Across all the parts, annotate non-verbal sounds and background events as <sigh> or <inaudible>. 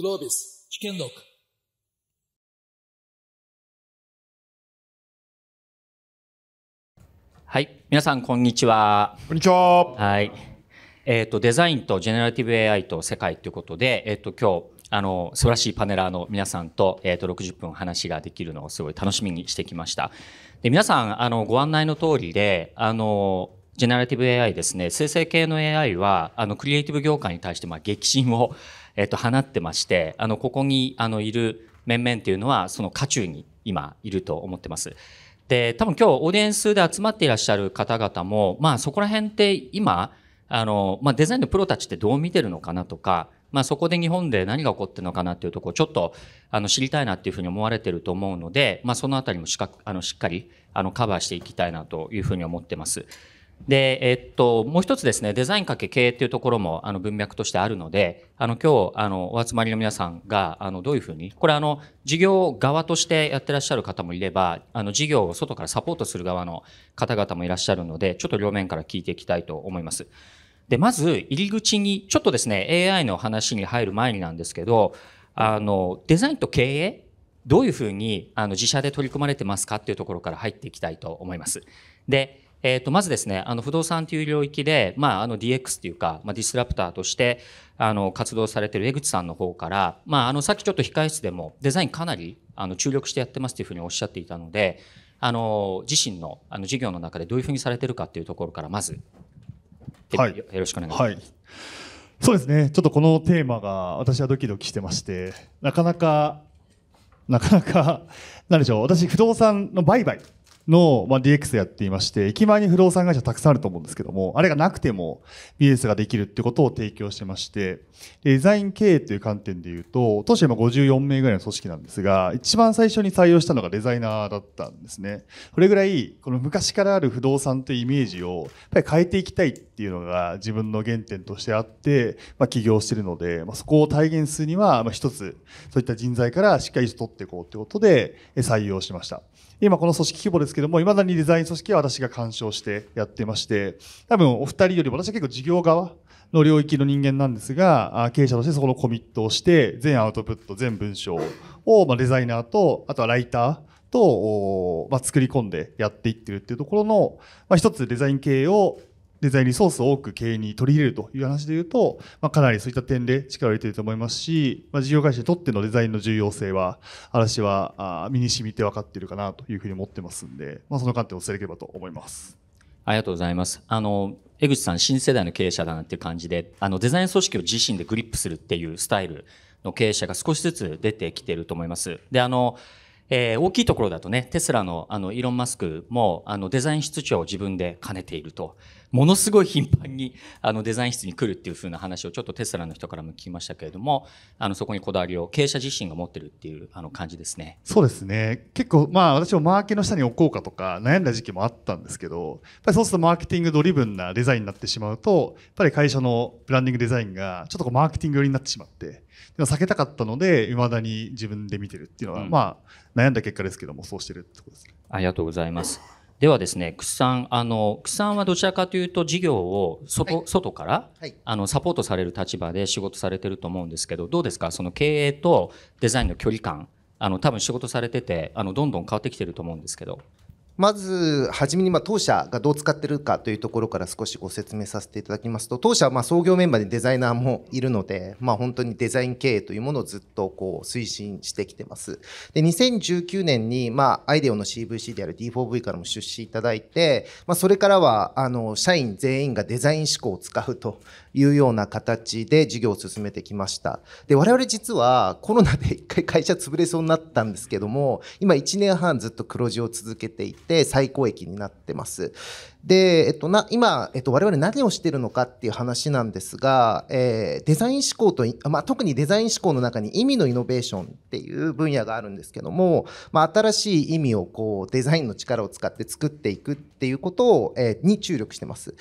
Globis, chicken lock. はい。皆さん、こんにちは。こんにちは。はい。えっ、ー、と、デザインとジェネラティブ AI と世界ということで、えっ、ー、と、今日、あの、素晴らしいパネラーの皆さんと、えっ、ー、と、60分話ができるのをすごい楽しみにしてきました。で、皆さん、あの、ご案内の通りで、あの、ジェネラティブ AI ですね、生成系の AI は、あの、クリエイティブ業界に対して、まあ、激震をえっと、放ってまして、あの、ここに、あの、いる面々というのは、その渦中に今いると思ってます。で、多分今日オーディエンスで集まっていらっしゃる方々も、まあそこら辺って今、あの、まあデザインのプロたちってどう見てるのかなとか、まあそこで日本で何が起こってるのかなっていうところちょっとあの知りたいなっていうふうに思われてると思うので、まあその辺りもしっかあのしっかりあのカバーしていきたいなというふうに思ってます。で、えっと、もう一つですね、デザインかけ経営っていうところも、あの、文脈としてあるので、あの、今日、あの、お集まりの皆さんが、あの、どういうふうに、これ、あの、事業側としてやってらっしゃる方もいれば、あの、事業を外からサポートする側の方々もいらっしゃるので、ちょっと両面から聞いていきたいと思います。で、まず、入り口に、ちょっとですね、AI の話に入る前になんですけど、あの、デザインと経営どういうふうにあの自社で取り組まれてますかっていうところから入っていきたいと思います。で、えー、とまずですねあの不動産という領域で、まあ、あの DX というか、まあ、ディスラプターとしてあの活動されてる江口さんの方から、まあ、あのさっきちょっと控室でもデザインかなりあの注力してやってますというふうにおっしゃっていたのであの自身のあの事業の中でどういうふうにされてるかというところからまず、はい、よろしくお願いします。はいそうですねちょっとこのテーマが私はドキドキしてましてなかなかなかなかなんでしょう私不動産の売買の、まあ、DX やっていまして、駅前に不動産会社たくさんあると思うんですけども、あれがなくても BS ができるってことを提供してまして、デザイン経営という観点で言うと、当時今54名ぐらいの組織なんですが、一番最初に採用したのがデザイナーだったんですね。これぐらい、この昔からある不動産というイメージを、やっぱり変えていきたいっていうのが自分の原点としてあって、まあ、起業してるので、まあ、そこを体現するには、まあ、一つ、そういった人材からしっかり取っていこうということで、採用しました。今この組織規模ですけども、未だにデザイン組織は私が干渉してやってまして、多分お二人よりも私は結構事業側の領域の人間なんですが、経営者としてそこのコミットをして、全アウトプット、全文章を、まデザイナーと、あとはライター、と、ま作り込んでやっていってるっていうところの、ま一つデザイン系をデザインリソースを多く経営に取り入れるという話でいうと、まあ、かなりそういった点で力を入れていると思いますし、まあ、事業会社にとってのデザインの重要性は、嵐はあ身に染みて分かっているかなというふうに思ってますんで、まあ、その観点をお伝えできればと思います。ありがとうございます。あの、江口さん新世代の経営者だなっていう感じで、あの、デザイン組織を自身でグリップするっていうスタイルの経営者が少しずつ出てきていると思います。で、あの、えー、大きいところだとね、テスラのあのイーロン・マスクもあのデザイン室長を自分で兼ねていると。ものすごい頻繁にあのデザイン室に来るっていう風な話をちょっとテスラの人からも聞きましたけれどもあのそこにこだわりを経営者自身が持ってるっていうあの感じですねそうですね結構まあ私もマーケの下に置こうかとか悩んだ時期もあったんですけどやっぱりそうするとマーケティングドリブンなデザインになってしまうとやっぱり会社のブランディングデザインがちょっとこうマーケティング寄りになってしまってでも避けたかったのでいまだに自分で見てるっていうのは、うん、まあ悩んだ結果ですけどもそうしてるってことです、ありがとうございますではですね、くさん、あの、くさんはどちらかというと事業を外、はい、外から、はい、あの、サポートされる立場で仕事されてると思うんですけど、どうですかその経営とデザインの距離感。あの、多分仕事されてて、あの、どんどん変わってきてると思うんですけど。まず、初めにま当社がどう使ってるかというところから少しご説明させていただきますと、当社はま創業メンバーでデザイナーもいるので、まあ、本当にデザイン経営というものをずっとこう推進してきてます。で、2019年に、まアイデオの CVC である D4V からも出資いただいて、まあ、それからは、あの、社員全員がデザイン思考を使うというような形で事業を進めてきました。で、我々実はコロナで一回会社潰れそうになったんですけども、今1年半ずっと黒字を続けていて、して最高益になってます。で、えっと、な今、えっと、我々何をしてるのかっていう話なんですが、えー、デザイン思考と、まあ、特にデザイン思考の中に意味のイノベーションっていう分野があるんですけども、まあ、新しい意味をこうデザインの力を使って作っていくっていうことを、えー、に注力してます。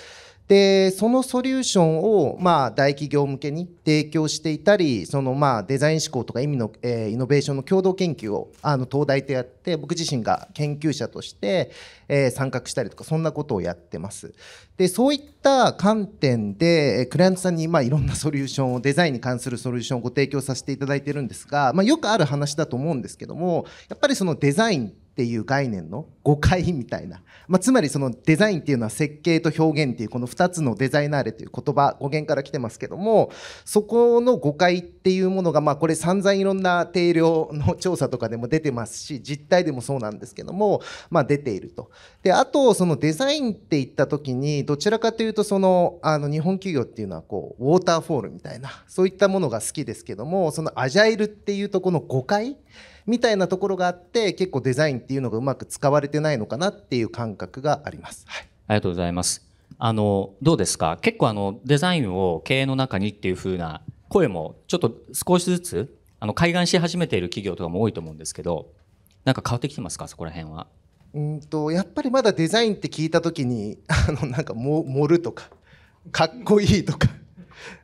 でそのソリューションをまあ大企業向けに提供していたりそのまあデザイン思考とか意味の、えー、イノベーションの共同研究をあの東大とやって僕自身が研究者として、えー、参画したりとかそんなことをやってます。でそういった観点でクライアントさんにまあいろんなソリューションをデザインに関するソリューションをご提供させていただいてるんですが、まあ、よくある話だと思うんですけどもやっぱりそのデザインってっていう概念の誤解みたいな、まあ、つまりそのデザインっていうのは設計と表現っていうこの2つのデザイナーレという言葉語源から来てますけどもそこの誤解っていうものがまあこれ散々いろんな定量の調査とかでも出てますし実態でもそうなんですけども、まあ、出ていると。であとそのデザインって言った時にどちらかというとそのあの日本企業っていうのはこうウォーターフォールみたいなそういったものが好きですけどもそのアジャイルっていうとこの誤解みたいなところがあって結構デザインっていうのがうまく使われてないのかなっていう感覚があります。はい、ありがとうございます。あのどうですか結構あのデザインを経営の中にっていう風な声もちょっと少しずつあの開眼し始めている企業とかも多いと思うんですけどなんか変わってきてますかそこら辺は。うんとやっぱりまだデザインって聞いた時に <laughs> あのなんか盛るとかかっこいいとか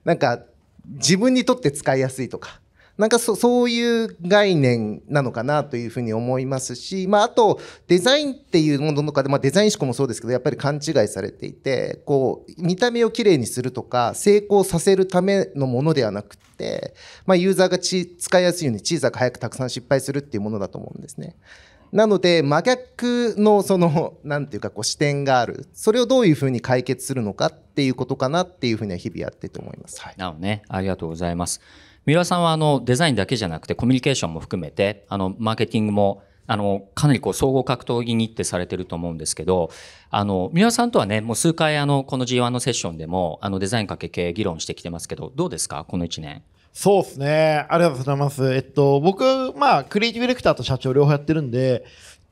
なんか自分にとって使いやすいとかなんかそういう概念なのかなというふうに思いますし、まあ、あとデザインっていうものとかで、まあ、デザイン思考もそうですけどやっぱり勘違いされていてこう見た目をきれいにするとか成功させるためのものではなくて、まあ、ユーザーがち使いやすいように小さく早くたくさん失敗するっていうものだと思うんですね。なので真逆のその何て言うかこう視点があるそれをどういうふうに解決するのかっていうことかなっていうふうには日々やってて思います。はい、なるねありがとうございます。三浦さんはあのデザインだけじゃなくてコミュニケーションも含めてあのマーケティングもあのかなりこう総合格闘技にってされてると思うんですけどあの三浦さんとはねもう数回あのこの G1 のセッションでもあのデザインかけ系議論してきてますけどどうですかこの1年。そうですね。ありがとうございます。えっと、僕、まあ、クリエイティブディレクターと社長両方やってるんで、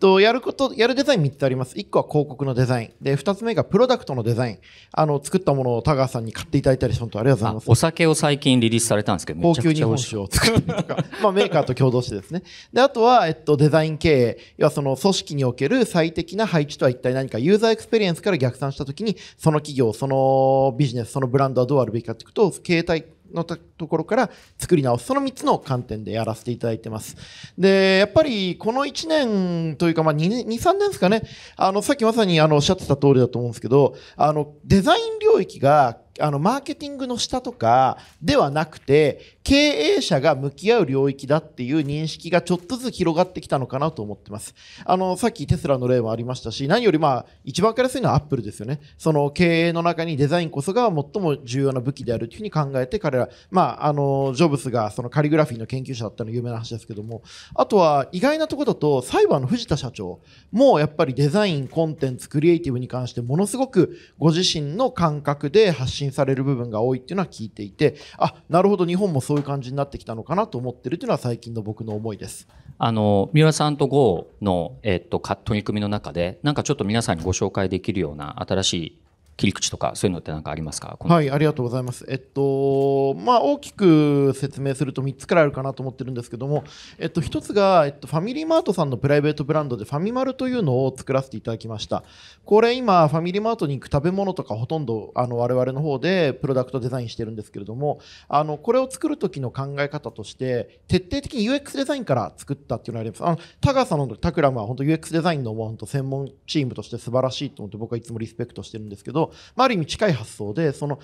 と、やること、やるデザイン3つあります。1個は広告のデザイン。で、2つ目がプロダクトのデザイン。あの、作ったものを田川さんに買っていただいたりしたとありがとうございます。お酒を最近リリースされたんですけど、高級日本酒を作ったりとか、まあメーカーと共同してですね。で、あとは、えっと、デザイン経営。要はその組織における最適な配置とは一体何か、ユーザーエクスペリエンスから逆算したときに、その企業、そのビジネス、そのブランドはどうあるべきかっていうと、経営体のところから作り直す。その3つの観点でやらせていただいてます。で、やっぱりこの1年というか、まあ2 2、3年ですかね。あの、さっきまさにあの、おっしゃってた通りだと思うんですけど、あの、デザイン領域があのマーケティングの下とかではなくて経営者が向き合う領域だっていう認識がちょっとずつ広がってきたのかなと思ってますあのさっきテスラの例もありましたし何よりまあ一番分かりやすいのはアップルですよねその経営の中にデザインこそが最も重要な武器であるというふうに考えて彼らまああのジョブスがそのカリグラフィーの研究者だったの有名な話ですけどもあとは意外なところだと裁判の藤田社長もやっぱりデザインコンテンツクリエイティブに関してものすごくご自身の感覚で発信信される部分が多いっていうのは聞いていてあなるほど日本もそういう感じになってきたのかなと思ってるっていうのは最近の僕の思いです。あの三浦さんと GO の、えっと、取り組みの中でなんかちょっと皆さんにご紹介できるような新しい切り口とかそういうのって何かありますかはいありがとうございます、えっとまあ、大きく説明すると3つくらいあるかなと思ってるんですけども、えっと、1つが、えっと、ファミリーマートさんのプライベートブランドでファミマルというのを作らせていただきましたこれ今ファミリーマートに行く食べ物とかほとんどあの我々の方でプロダクトデザインしてるんですけれどもあのこれを作る時の考え方として徹底的に UX デザインから作ったっていうのがありますあの高さんのタクラムは本当 UX デザインのもう本当専門チームとして素晴らしいと思って僕はいつもリスペクトしてるんですけどど、まあ、ある意味近い発想で、その、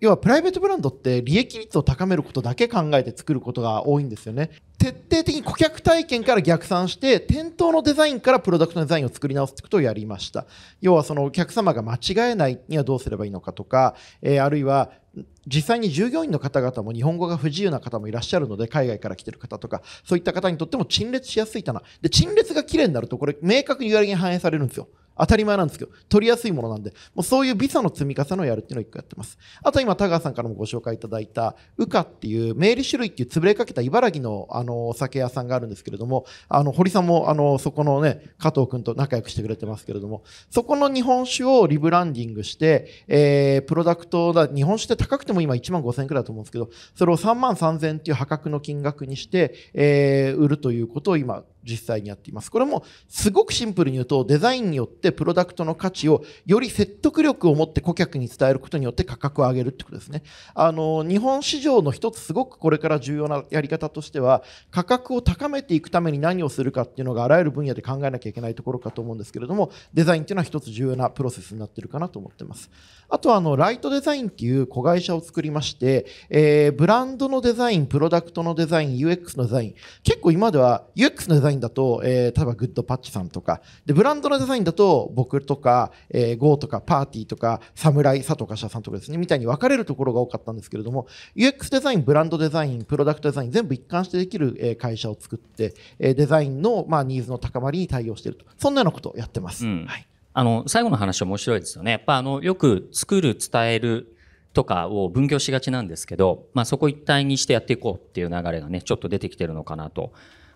要はプライベートブランドって利益率を高めることだけ考えて作ることが多いんですよね。徹底的に顧客体験から逆算して、店頭のデザインからプロダクトのデザインを作り直すってことをやりました。要はそのお客様が間違えないにはどうすればいいのかとか、えー、あるいは実際に従業員の方々も日本語が不自由な方もいらっしゃるので、海外から来てる方とか、そういった方にとっても陳列しやすい棚。で、陳列が綺麗になると、これ明確に言われに反映されるんですよ。当たり前なんですけど、取りやすいものなんで、もうそういうビザの積み重ねをやるっていうのを一個やってます。あと今、田川さんからもご紹介いただいた、ウカっていう、メール種類っていう潰れかけた茨城の、あの、お酒屋さんがあるんですけれども、あの、堀さんも、あの、そこのね、加藤くんと仲良くしてくれてますけれども、そこの日本酒をリブランディングして、えー、プロダクトだ、日本酒って高くても今1万5千円くらいだと思うんですけど、それを3万3千円っていう破格の金額にして、えー、売るということを今、実際にやっています。これもすごくシンプルに言うとデザインによってプロダクトの価値をより説得力を持って顧客に伝えることによって価格を上げるってことですね。あの、日本市場の一つすごくこれから重要なやり方としては価格を高めていくために何をするかっていうのがあらゆる分野で考えなきゃいけないところかと思うんですけれどもデザインっていうのは一つ重要なプロセスになってるかなと思ってます。あとはあの、ライトデザインっていう子会社を作りまして、えー、ブランドのデザイン、プロダクトのデザイン、UX のデザイン、結構今では UX のデザインインだと、えー、例えばグッドパッチさんとか、で、ブランドのデザインだと、僕とか、えー、GO とか、パーティーとか、侍、佐藤社さんとかですね、みたいに分かれるところが多かったんですけれども、UX デザイン、ブランドデザイン、プロダクトデザイン、全部一貫してできる会社を作って、デザインの、まあ、ニーズの高まりに対応していると。そんなようなことをやってます。うん、はい。あの、最後の話面白いですよね。やっぱあの、よく作る、伝える、とかを分業しがちなんですけど、まあ、そこ一体にしてやっていこうっていう流れがねちょっと出てきてるのかなと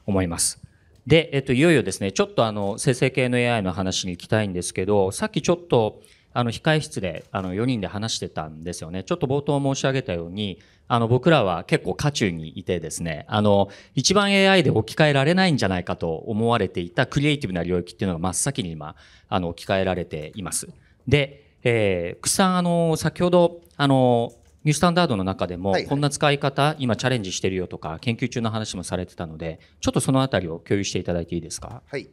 思います。で、えっと、いよいよですね、ちょっとあの、生成系の AI の話に行きたいんですけど、さっきちょっと、あの、控え室で、あの、4人で話してたんですよね。ちょっと冒頭申し上げたように、あの、僕らは結構渦中にいてですね、あの、一番 AI で置き換えられないんじゃないかと思われていたクリエイティブな領域っていうのが真っ先に今、あの、置き換えられています。で、えー、くさん、あの、先ほど、あの、ニュースタンダードの中でも、こんな使い方、今チャレンジしてるよとか、研究中の話もされてたので、ちょっとそのあたりを共有していただいていいですか。はい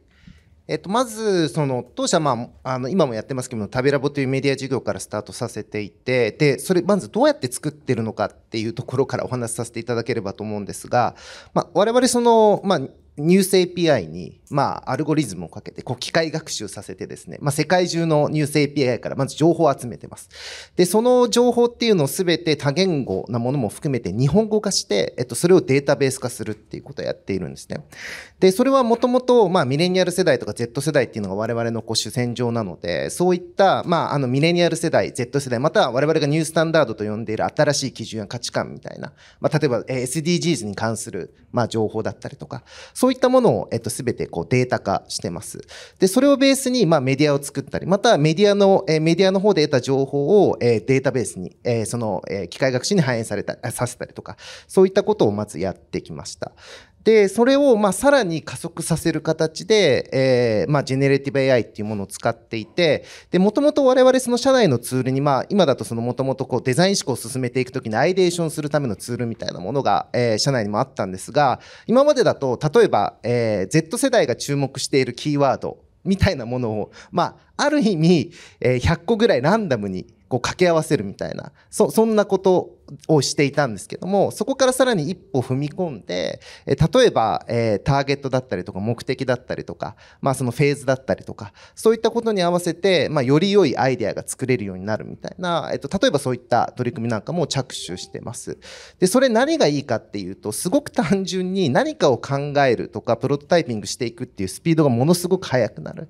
えっと、まずその当社、まあ、あの今もやってますけど食べラボというメディア事業からスタートさせていてでそれまずどうやって作ってるのかっていうところからお話しさせていただければと思うんですが、まあ、我々その、まあ、ニュース API に、まあ、アルゴリズムをかけて、こう、機械学習させてですね、まあ、世界中のニュース API からまず情報を集めてます。で、その情報っていうのをすべて多言語なものも含めて日本語化して、えっと、それをデータベース化するっていうことをやっているんですね。で、それはもともと、まあ、ミレニアル世代とか Z 世代っていうのが我々のこう主戦場なので、そういった、まあ、あの、ミレニアル世代、Z 世代、または我々がニュースタンダードと呼んでいる新しい基準や価値観みたいな、まあ、例えば SDGs に関する、まあ、情報だったりとか、そそういったものを、えっと、全てこうデータ化してます。で、それをベースに、まあ、メディアを作ったり、またメディアの、えメディアの方で得た情報を、えデータベースに、えその、え機械学習に反映された、させたりとか、そういったことをまずやってきました。で、それをまあさらに加速させる形で、えー、まあジェネレティブ AI っていうものを使っていて、で、もともと我々その社内のツールに、まあ今だとそのもともとこうデザイン思考を進めていくときにアイデーションするためのツールみたいなものが、えー、社内にもあったんですが、今までだと例えば、えー、Z 世代が注目しているキーワードみたいなものを、まあ、ある意味、えー、100個ぐらいランダムにこう掛け合わせるみたいな、そ、そんなことをしていたんですけども、そこからさらに一歩踏み込んで、え例えば、えターゲットだったりとか目的だったりとか、まあそのフェーズだったりとか、そういったことに合わせて、まあより良いアイデアが作れるようになるみたいな、えっと、例えばそういった取り組みなんかも着手してます。で、それ何がいいかっていうと、すごく単純に何かを考えるとか、プロトタイピングしていくっていうスピードがものすごく速くなる。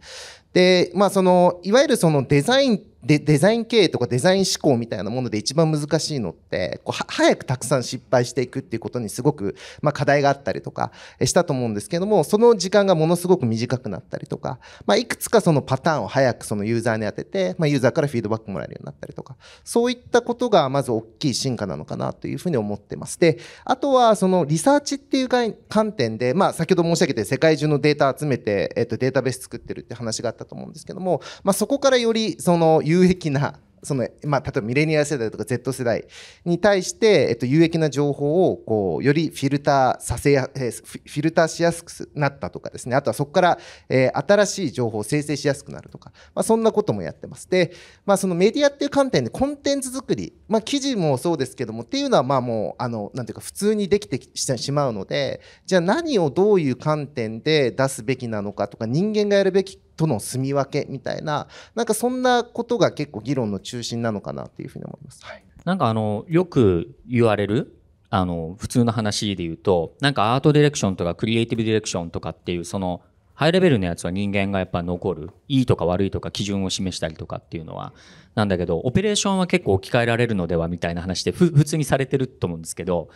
で、まあその、いわゆるそのデザイン、デザイン経営とかデザイン思考みたいなもので一番難しいのって、えこう早くたくさん失敗していくっていうことにすごく、まあ、課題があったりとかしたと思うんですけどもその時間がものすごく短くなったりとか、まあ、いくつかそのパターンを早くそのユーザーに当てて、まあ、ユーザーからフィードバックもらえるようになったりとかそういったことがまず大きい進化なのかなというふうに思ってます。であとはそのリサーチっていう観点で、まあ、先ほど申し上げて世界中のデータ集めて、えっと、データベース作ってるって話があったと思うんですけども、まあ、そこからよりその有益なその、まあ、例えばミレニア世代とか Z 世代に対して、えっと、有益な情報を、こう、よりフィルターさせや、フィルターしやすくなったとかですね、あとはそこから、えー、新しい情報を生成しやすくなるとか、まあ、そんなこともやってます。で、まあ、そのメディアっていう観点でコンテンツ作り、まあ、記事もそうですけども、っていうのは、まあ、もう、あの、なんていうか、普通にできてしまうので、じゃあ何をどういう観点で出すべきなのかとか、人間がやるべきとの住み分けみたいななんかそんなことが結構議論の中心なのかなというふうに思います。はい、なんかあのよく言われるあの普通の話で言うとなんかアートディレクションとかクリエイティブディレクションとかっていうそのハイレベルのやつは人間がやっぱ残るいいとか悪いとか基準を示したりとかっていうのはなんだけどオペレーションは結構置き換えられるのではみたいな話で普通にされてると思うんですけど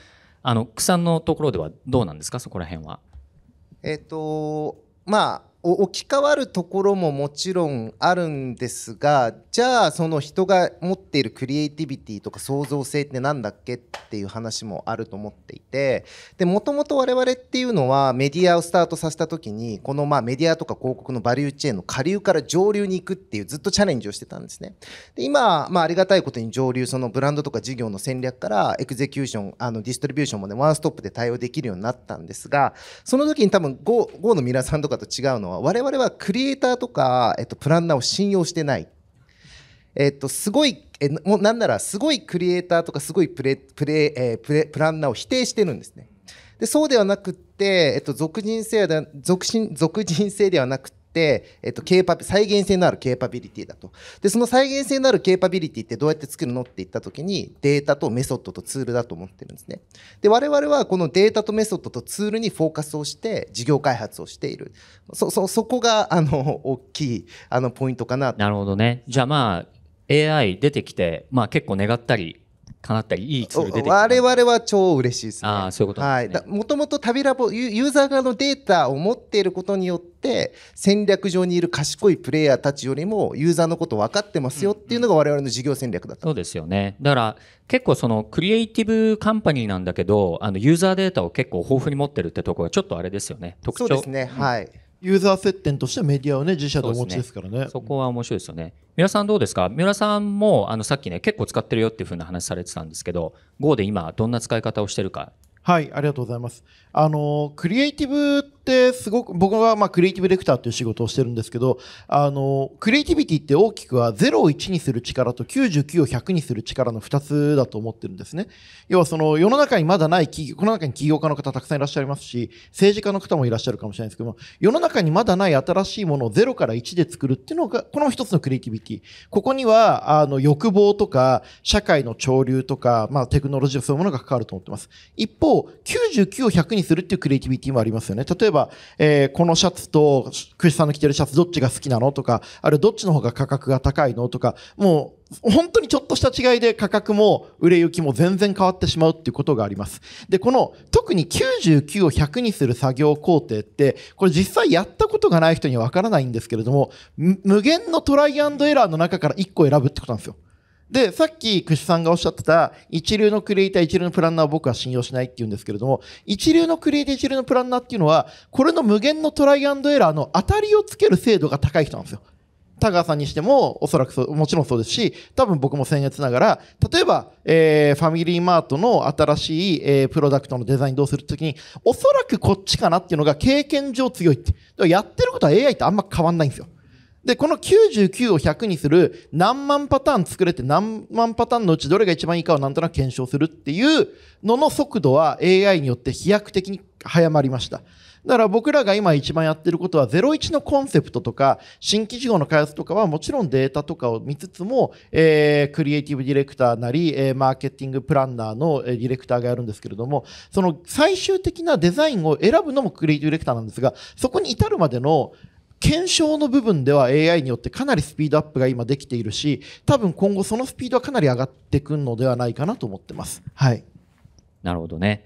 あの草のところではどうなんですかそこら辺は。えっ、ー、とまあ置き換わるところももちろんあるんですがじゃあその人が持っているクリエイティビティとか創造性って何だっけっていう話もあると思っていてでもともと我々っていうのはメディアをスタートさせた時にこのまあメディアとか広告のバリューチェーンの下流から上流に行くっていうずっとチャレンジをしてたんですねで今、まあ、ありがたいことに上流そのブランドとか事業の戦略からエクゼキューションあのディストリビューションもねワンストップで対応できるようになったんですがその時に多分 GO, GO の皆さんとかと違うのはは、我々はクリエイターとか、えっと、プランナーを信用してない。えっと、すごい、えもうなんならすごいクリエイターとかすごいプレプレ、えー、プレプランナーを否定してるんですね。でそうではなくって、えっと、俗人性では俗人俗人性ではなく、えっと、ケーパ再現性のあるケーパビリティだと。で、その再現性のあるケーパビリティってどうやって作るのって言った時に、データとメソッドとツールだと思ってるんですね。で、我々はこのデータとメソッドとツールにフォーカスをして、事業開発をしている。そ、そ、そこが、あの、大きい、あの、ポイントかな。なるほどね。じゃあまあ、AI 出てきて、まあ結構願ったり、かなったりいいツール出て我々は超嬉しいですね。あそういうこと、ね、はい。もともと旅ラボユーザー側のデータを持っていることによって戦略上にいる賢いプレイヤーたちよりもユーザーのこと分かってますよっていうのが我々の事業戦略だった、うんうん、そうですよね。だから結構そのクリエイティブカンパニーなんだけどあのユーザーデータを結構豊富に持ってるってところがちょっとあれですよね。特徴そうですね。はい。うんユーザー接点としてメディアをね自社でお持ちですからね、ね、そこは面白いですよね三浦さんどうですか三浦さんもあのさっきね結構使ってるよっていうふうな話されてたんですけど Go で今どんな使い方をしてるかはいありがとうございますあの、クリエイティブってすごく、僕はまあクリエイティブレクターという仕事をしてるんですけど、あの、クリエイティビティって大きくは0を1にする力と99を100にする力の2つだと思ってるんですね。要はその世の中にまだない企業、この中に起業家の方たくさんいらっしゃいますし、政治家の方もいらっしゃるかもしれないですけども、世の中にまだない新しいものを0から1で作るっていうのが、この一つのクリエイティビティ。ここには、あの、欲望とか、社会の潮流とか、まあテクノロジーそういうものが関わると思ってます。一方、99を100ににするっていうクリエイティビティもありますよね。例えば、えー、このシャツと、クリスさんの着てるシャツどっちが好きなのとか、あるどっちの方が価格が高いのとか、もう、本当にちょっとした違いで価格も売れ行きも全然変わってしまうっていうことがあります。で、この特に99を100にする作業工程って、これ実際やったことがない人にはわからないんですけれども、無限のトライアンドエラーの中から1個選ぶってことなんですよ。で、さっき串さんがおっしゃってた、一流のクリエイター、一流のプランナーを僕は信用しないって言うんですけれども、一流のクリエイター、一流のプランナーっていうのは、これの無限のトライアンドエラーの当たりをつける精度が高い人なんですよ。田川さんにしても、おそらくそう、もちろんそうですし、多分僕も先月ながら、例えば、えー、ファミリーマートの新しい、えー、プロダクトのデザインどうするときに、おそらくこっちかなっていうのが経験上強いって。やってることは AI ってあんま変わんないんですよ。で、この99を100にする何万パターン作れて何万パターンのうちどれが一番いいかをなんとなく検証するっていうのの速度は AI によって飛躍的に早まりました。だから僕らが今一番やってることは01のコンセプトとか新規事業の開発とかはもちろんデータとかを見つつも、えー、クリエイティブディレクターなり、えー、マーケティングプランナーのディレクターがやるんですけれどもその最終的なデザインを選ぶのもクリエイティブディレクターなんですがそこに至るまでの検証の部分では AI によってかなりスピードアップが今できているし、多分今後そのスピードはかなり上がってくるのではないかなと思ってます。はい。なるほどね。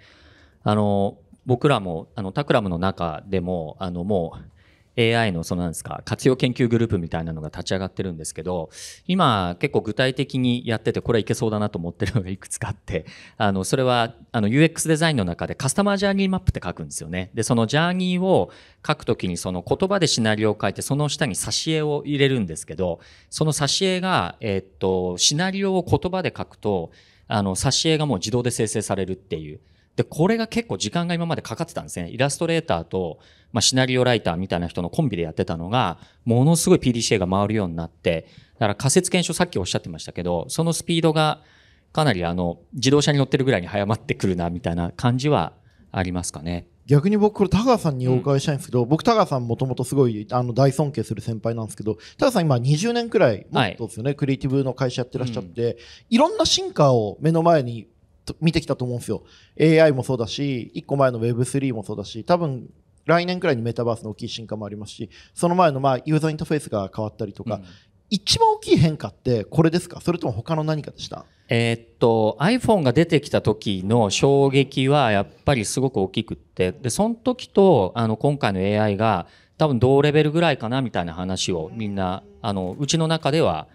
あの、僕らも、あの、タクラムの中でも、あの、もう、AI のそのなんですか活用研究グループみたいなのが立ち上がってるんですけど今結構具体的にやっててこれはいけそうだなと思ってるのがいくつかあって <laughs> あのそれはあの UX デザインの中でカスタマージャーニーマップって書くんですよねでそのジャーニーを書くときにその言葉でシナリオを書いてその下に挿絵を入れるんですけどその挿絵がえっとシナリオを言葉で書くとあの挿絵がもう自動で生成されるっていうで、これが結構時間が今までかかってたんですね。イラストレーターと、まあ、シナリオライターみたいな人のコンビでやってたのが、ものすごい PDCA が回るようになって、だから仮説検証さっきおっしゃってましたけど、そのスピードがかなりあの、自動車に乗ってるぐらいに早まってくるな、みたいな感じはありますかね。逆に僕これ田川さんにお伺いしたいんですけど、うん、僕田川さんもともとすごいあの大尊敬する先輩なんですけど田川さん今20年くらいもっですよね、はい、クリエイティブの会社やってらっしゃって、うん、いろんな進化を目の前に見てきたと思うんですよ AI もそうだし1個前の Web3 もそうだし多分来年くらいにメタバースの大きい進化もありますしその前のまあユーザーインターフェースが変わったりとか、うん、一番大きい変化ってこれですかそれとも他の何かでしたえー、っと iPhone が出てきた時の衝撃はやっぱりすごく大きくってでその時とあの今回の AI が多分同レベルぐらいかなみたいな話をみんなあのうちの中では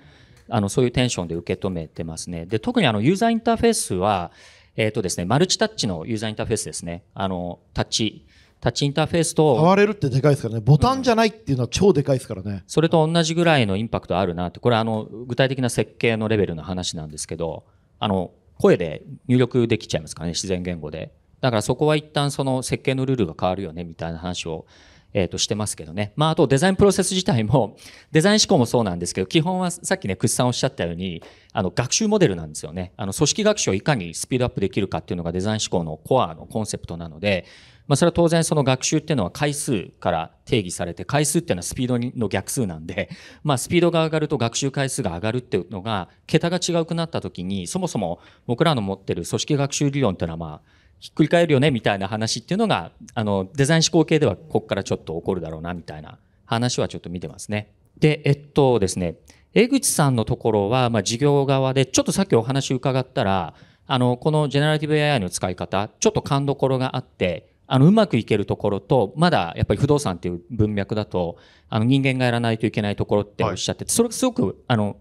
あの、そういうテンションで受け止めてますね。で、特にあの、ユーザーインターフェースは、えっ、ー、とですね、マルチタッチのユーザーインターフェースですね。あの、タッチ、タッチインターフェースと。触れるってでかいですからね。ボタンじゃないっていうのは超でかいですからね。うん、それと同じぐらいのインパクトあるなって、これあの、具体的な設計のレベルの話なんですけど、あの、声で入力できちゃいますからね、自然言語で。だからそこは一旦その設計のルールが変わるよね、みたいな話をえっ、ー、と、してますけどね。まあ、あとデザインプロセス自体も、<laughs> デザイン思考もそうなんですけど、基本はさっきね、屈さんおっしゃったように、あの、学習モデルなんですよね。あの、組織学習をいかにスピードアップできるかっていうのがデザイン思考のコアのコンセプトなので、まあ、それは当然その学習っていうのは回数から定義されて、回数っていうのはスピードの逆数なんで、<laughs> まあ、スピードが上がると学習回数が上がるっていうのが、桁が違うくなった時に、そもそも僕らの持ってる組織学習理論っていうのは、まあ、ひっくり返るよねみたいな話っていうのがあのデザイン思考系ではここからちょっと起こるだろうなみたいな話はちょっと見てますね。で、えっとですね、江口さんのところは、まあ、事業側で、ちょっとさっきお話伺ったら、あの、このジェネラティブ AI の使い方、ちょっと勘どころがあって、あの、うまくいけるところと、まだやっぱり不動産っていう文脈だと、あの、人間がやらないといけないところっておっしゃって、はい、それがすごく、あの、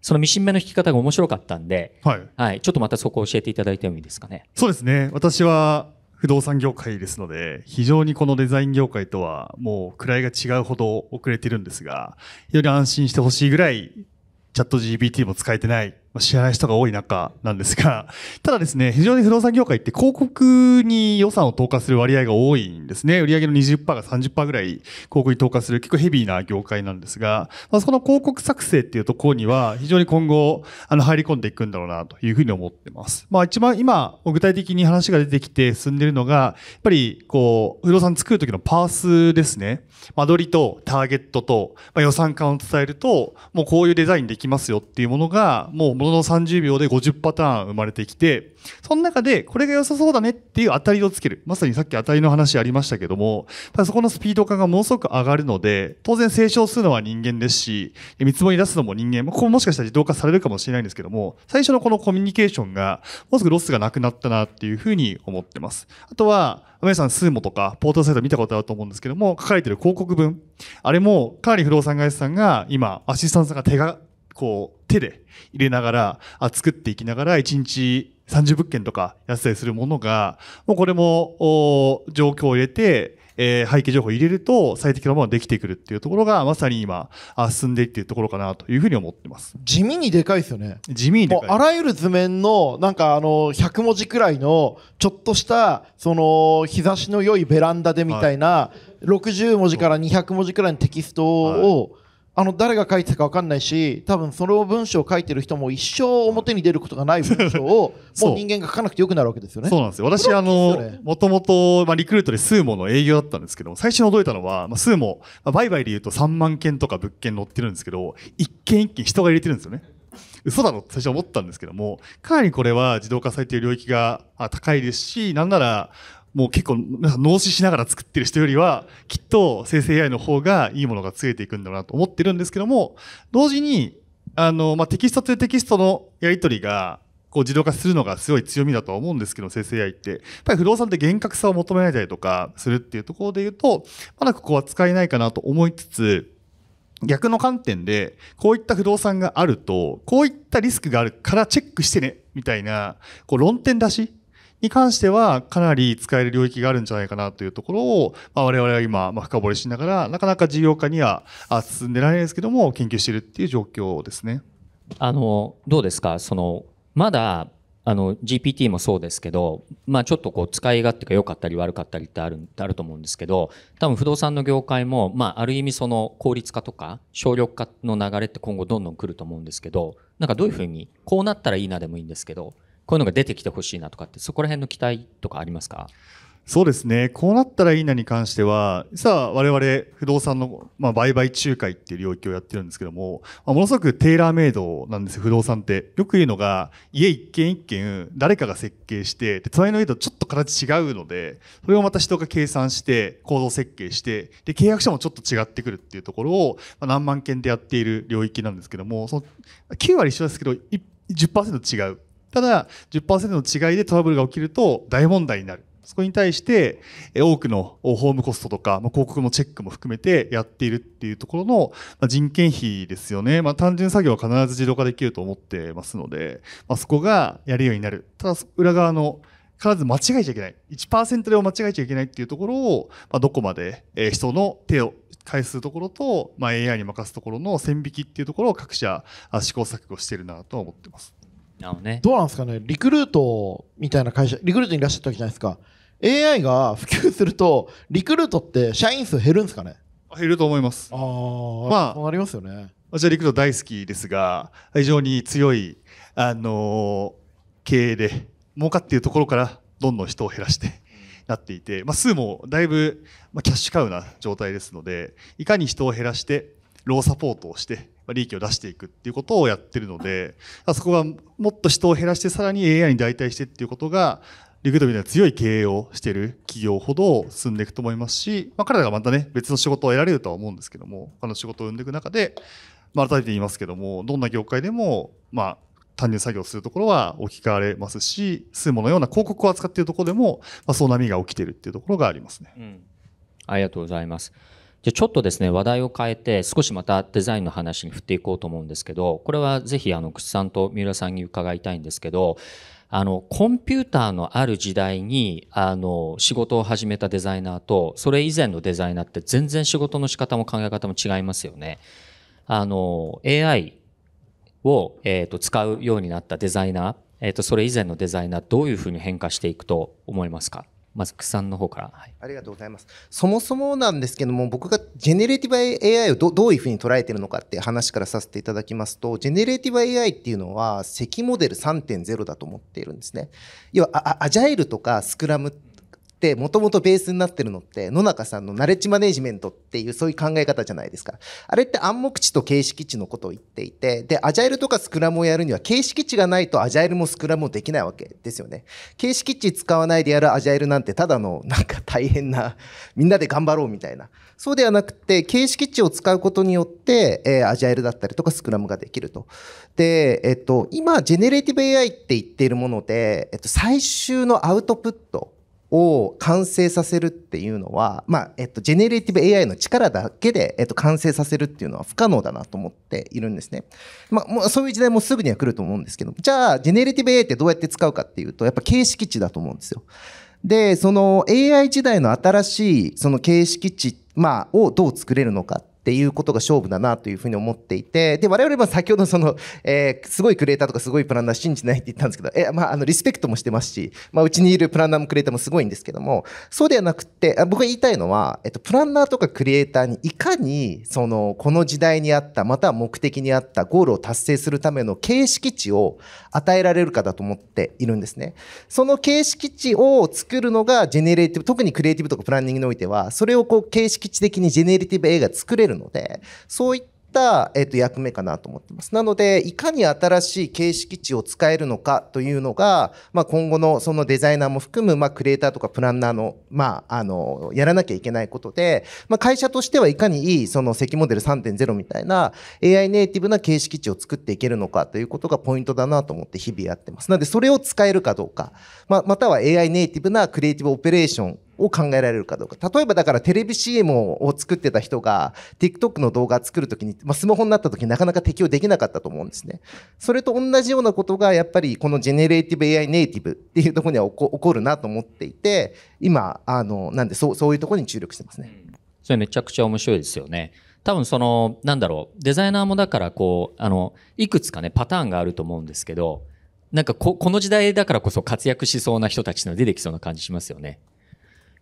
そのミシン目の弾き方が面白かったんで、はい、はい、ちょっとまたそこを教えていただいてもいいですかね。そうですね。私は不動産業界ですので、非常にこのデザイン業界とはもう位が違うほど遅れてるんですが、より安心してほしいぐらい、チャット GPT も使えてない知らない人が多い中なんですが、<laughs> ただですね、非常に不動産業界って広告に予算を投下する割合が多いんですね。売上の20%が30%ぐらい広告に投下する結構ヘビーな業界なんですが、まあ、その広告作成っていうところには非常に今後、あの、入り込んでいくんだろうなというふうに思ってます。まあ一番今、具体的に話が出てきて進んでるのが、やっぱりこう、不動産作る時のパースですね。間取りとターゲットと、まあ、予算感を伝えると、もうこういうデザインできますよっていうものが、もうものの30秒で50パターン生まれてきて、その中でこれが良さそうだねっていう当たりをつける。まさにさっき当たりの話ありましたけども、そこのスピード感がものすごく上がるので、当然成長するのは人間ですし、見積もり出すのも人間、ここもしかしたら自動化されるかもしれないんですけども、最初のこのコミュニケーションが、もうすぐロスがなくなったなっていうふうに思ってます。あとは、皆さん、スーモとか、ポータルサイト見たことあると思うんですけども、書かれてる広告文。あれも、かなり不動産会社さんが、今、アシスタントさんが手がこう、手で入れながら、あ作っていきながら、1日30物件とかやったりするものが、もうこれも、状況を入れて、えー、背景情報を入れると最適なものができてくるっていうところがまさに今進んでいっているところかなというふうに思ってます地味にでかいですよね地味にでかいあらゆる図面のなんかあの100文字くらいのちょっとしたその日差しの良いベランダでみたいな、はい、60文字から200文字くらいのテキストを、はいあの誰が書いてたか分かんないし多分その文章を書いてる人も一生表に出ることがない文章を <laughs> もう人間が書かなくてよくなるわけですよね。そうなんですよ私あのもともとリクルートでスーモの営業だったんですけど最初に驚いたのは、まあ、スーモ、ま売買でいうと3万件とか物件載ってるんですけど一件一件人が入れてるんですよね。嘘だろって最初思ったんですけどもかなりこれは自動化されている領域が高いですしなんならもう結構、脳死しながら作ってる人よりは、きっと生成 AI の方がいいものが増えていくんだなと思ってるんですけども、同時に、あの、まあ、テキストとテキストのやり取りが、こう自動化するのがすごい強みだとは思うんですけど、生成 AI って。やっぱり不動産って厳格さを求められたりとかするっていうところで言うと、まだここは使えないかなと思いつつ、逆の観点で、こういった不動産があると、こういったリスクがあるからチェックしてね、みたいな、こう論点出しに関してはかなり使える領域があるんじゃないかなというところを、まあ、我々は今、まあ、深掘りしながら、なかなか事業化には進んでないですけども、研究しているっていう状況ですね。あの、どうですかその、まだ、GPT もそうですけど、まあ、ちょっとこう使い勝手が良かったり悪かったりってあるあると思うんですけど多分不動産の業界も、まあ、ある意味その効率化とか省力化の流れって今後どんどん来ると思うんですけどなんかどういうふうにこうなったらいいなでもいいんですけどこういうのが出てきてほしいなとかって、そこら辺の期待とかありますかそうですね。こうなったらいいなに関しては、実は我々不動産の、まあ、売買仲介っていう領域をやってるんですけども、まあ、ものすごくテーラーメイドなんですよ、不動産って。よく言うのが、家一軒一軒誰かが設計して、で、隣の家とちょっと形違うので、それをまた人が計算して、行動設計して、で、契約書もちょっと違ってくるっていうところを、まあ、何万件でやっている領域なんですけども、その9割一緒ですけど、10%違う。ただ10%の違いでトラブルが起きると大問題になる。そこに対して多くのホームコストとか、ま広告のチェックも含めてやっているっていうところの、ま人件費ですよね。まあ、単純作業は必ず自動化できると思ってますので、まあ、そこがやるようになる。ただ、裏側の必ず間違えちゃいけない。1%でも間違えちゃいけないっていうところを、まどこまで人の手を返すところと、まあ、AI に任すところの線引きっていうところを各社試行錯誤してるなとは思ってます。なねどうなんですかねリクルートみたいな会社リクルートにいらっしゃったわけじゃないですか AI が普及するとリクルートって社員数減るんですかね減ると思いますああまあそうなりますよね私はリクルート大好きですが非常に強いあの経営で儲かっていうところからどんどん人を減らしてなっていて、まあ、数もだいぶ、まあ、キャッシュカウな状態ですのでいかに人を減らしてローサポートをして利益を出していくっていうことをやってるので、あそこがもっと人を減らしてさらに AI に代替してっていうことが、リクルートみたいな強い経営をしている企業ほど進んでいくと思いますし、まあ、彼らがまたね、別の仕事を得られるとは思うんですけども、他の仕事を生んでいく中で、まあ、改めて言いますけども、どんな業界でも、まあ、単純作業するところは置き換われますし、スーモのような広告を扱っているところでも、まあ、そう波が起きてるっていうところがありますね。うん、ありがとうございます。じゃちょっとですね話題を変えて少しまたデザインの話に振っていこうと思うんですけどこれはぜひあの口さんと三浦さんに伺いたいんですけどあのコンピューターのある時代にあの仕事を始めたデザイナーとそれ以前のデザイナーって全然仕事の仕方も考え方も違いますよね。あの AI を、えーと、使うようになったデザイナー、えーと、とそれ以前のデザイナーどういうふうに変化していくと思いますかまず、草の方から、はい、ありがとうございます。そもそもなんですけども、僕がジェネレーティブ AI をどどういうふうに捉えているのかって話からさせていただきますと、ジェネレーティブ AI っていうのは、積モデル3.0だと思っているんですね。要は、あアジャイルとかスクラムってでもともとベースになってるのって野中さんのナレッジマネジメントっていうそういう考え方じゃないですかあれって暗黙知と形式値のことを言っていてでアジャイルとかスクラムをやるには形式値がないとアジャイルもスクラムもできないわけですよね形式値使わないでやるアジャイルなんてただのなんか大変なみんなで頑張ろうみたいなそうではなくて形式値を使うことによって、えー、アジャイルだったりとかスクラムができるとでえっと今ジェネレーティブ AI って言っているもので、えっと、最終のアウトプットを完成させるっていうのは、まあえっと、ジェネレーティブ AI の力だけで、えっと、完成させるっていうのは不可能だなと思っているんですね。まあ、もうそういう時代もすぐには来ると思うんですけど、じゃあ、ジェネレーティブ AI ってどうやって使うかっていうと、やっぱ形式値だと思うんですよ。で、その AI 時代の新しいその形式値、まあ、をどう作れるのかっていうことが勝負だなというふうに思っていて、で、我々は先ほどその、えー、すごいクレーターとかすごいプランナー信じないって言ったんですけど、え、まあ、あの、リスペクトもしてますし、まあ、うちにいるプランナーもクエーターもすごいんですけども、そうではなくて、僕が言いたいのは、えっと、プランナーとかクリエイターにいかに、その、この時代にあった、または目的にあったゴールを達成するための形式値を与えられるかだと思っているんですね。その形式値を作るのがジェネレーティブ、特にクリエイティブとかプランニングにおいては、それをこう形式値的にジェネレティブ A が作れるので、そういったた、、えー、と役目かなと思ってます。なので、いかに新しい形式値を使えるのかというのが、まあ、今後のそのデザイナーも含む、まあ、クリエイターとかプランナーの、まあ、あの、やらなきゃいけないことで、まあ、会社としてはいかにいい、その積モデル3.0みたいな AI ネイティブな形式値を作っていけるのかということがポイントだなと思って日々やってます。なので、それを使えるかどうか、まあ、または AI ネイティブなクリエイティブオペレーションを考えられるかどうか。例えばだからテレビ CM を作ってた人が TikTok の動画作るときに、まあ、スマホになったときになかなか適用できなかったと思うんですね。それと同じようなことがやっぱりこのジェネレーティブ AI ネイティブっていうところには起こ起こるなと思っていて、今、あの、なんでそうそういうところに注力してますね。それめちゃくちゃ面白いですよね。多分その、なんだろう、デザイナーもだからこう、あの、いくつかね、パターンがあると思うんですけど、なんかここの時代だからこそ活躍しそうな人たちの出てきそうな感じしますよね。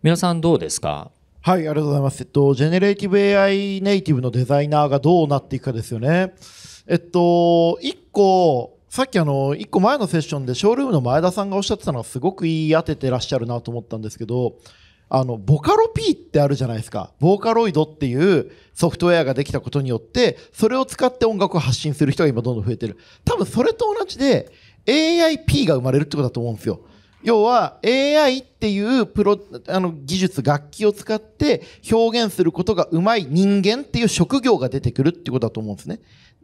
皆さんどうですかはい、ありがとうございます。えっと、ジェネレーティブ AI ネイティブのデザイナーがどうなっていくかですよね。えっと、1個、さっきあの、1個前のセッションでショールームの前田さんがおっしゃってたのがすごく言い当ててらっしゃるなと思ったんですけど、あの、ボカロ P ってあるじゃないですか。ボーカロイドっていうソフトウェアができたことによって、それを使って音楽を発信する人が今どんどん増えてる。多分それと同じで、AIP が生まれるってことだと思うんですよ。要は AI っていうプロあの技術楽器を使って表現することがうまい人間っていう職業が出てくるっていうことだと思うんですね。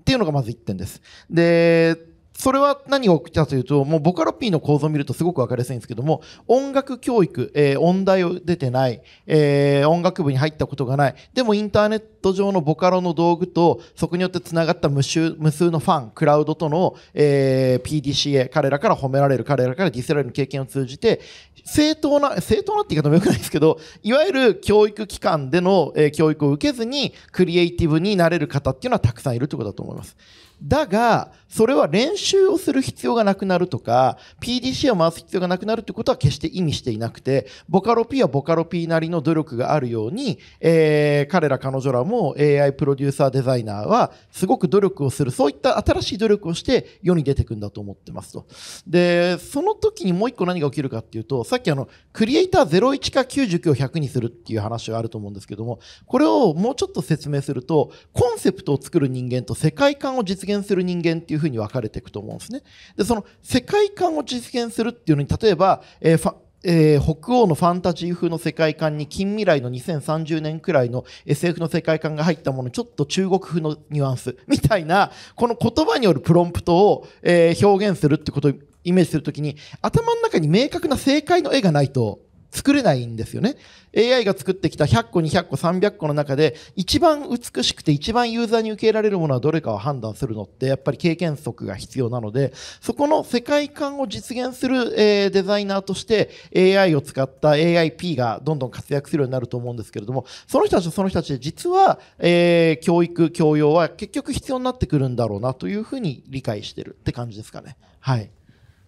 っていうのがまず1点です。でそれは何が起きたというと、もうボカロ P の構造を見るとすごく分かりやすいんですけども、音楽教育、えー、音大を出てない、えー、音楽部に入ったことがない、でもインターネット上のボカロの道具と、そこによってつながった無数無数のファン、クラウドとの、えー、PDCA、彼らから褒められる、彼らからディスられる経験を通じて、正当な、正当なって言い方もよくないですけど、いわゆる教育機関での、えー、教育を受けずに、クリエイティブになれる方っていうのはたくさんいるということだと思います。だが、それは練習をする必要がなくなるとか、PDC を回す必要がなくなるということは決して意味していなくて、ボカロ P はボカロ P なりの努力があるように、えー、彼ら彼女らも AI プロデューサーデザイナーはすごく努力をする、そういった新しい努力をして世に出てくんだと思ってますと。で、その時にもう一個何が起きるかっていうと、さっきあの、クリエイター01か99を100にするっていう話があると思うんですけども、これをもうちょっと説明すると、コンセプトを作る人間と世界観を実現現する人間っていうふうに分かれていくと思うんですね。で、その世界観を実現するっていうのに、例えば、えーえー、北欧のファンタジー風の世界観に近未来の2030年くらいの SF の世界観が入ったもの、ちょっと中国風のニュアンス <laughs> みたいな、この言葉によるプロンプトを、えー、表現するってことをイメージするときに、頭の中に明確な正解の絵がないと、作れないんですよね。AI が作ってきた100個、200個、300個の中で、一番美しくて一番ユーザーに受け入れられるものはどれかを判断するのって、やっぱり経験則が必要なので、そこの世界観を実現する、えデザイナーとして、AI を使った AIP がどんどん活躍するようになると思うんですけれども、その人たちとその人たちで実は、え教育、教養は結局必要になってくるんだろうなというふうに理解してるって感じですかね。はい。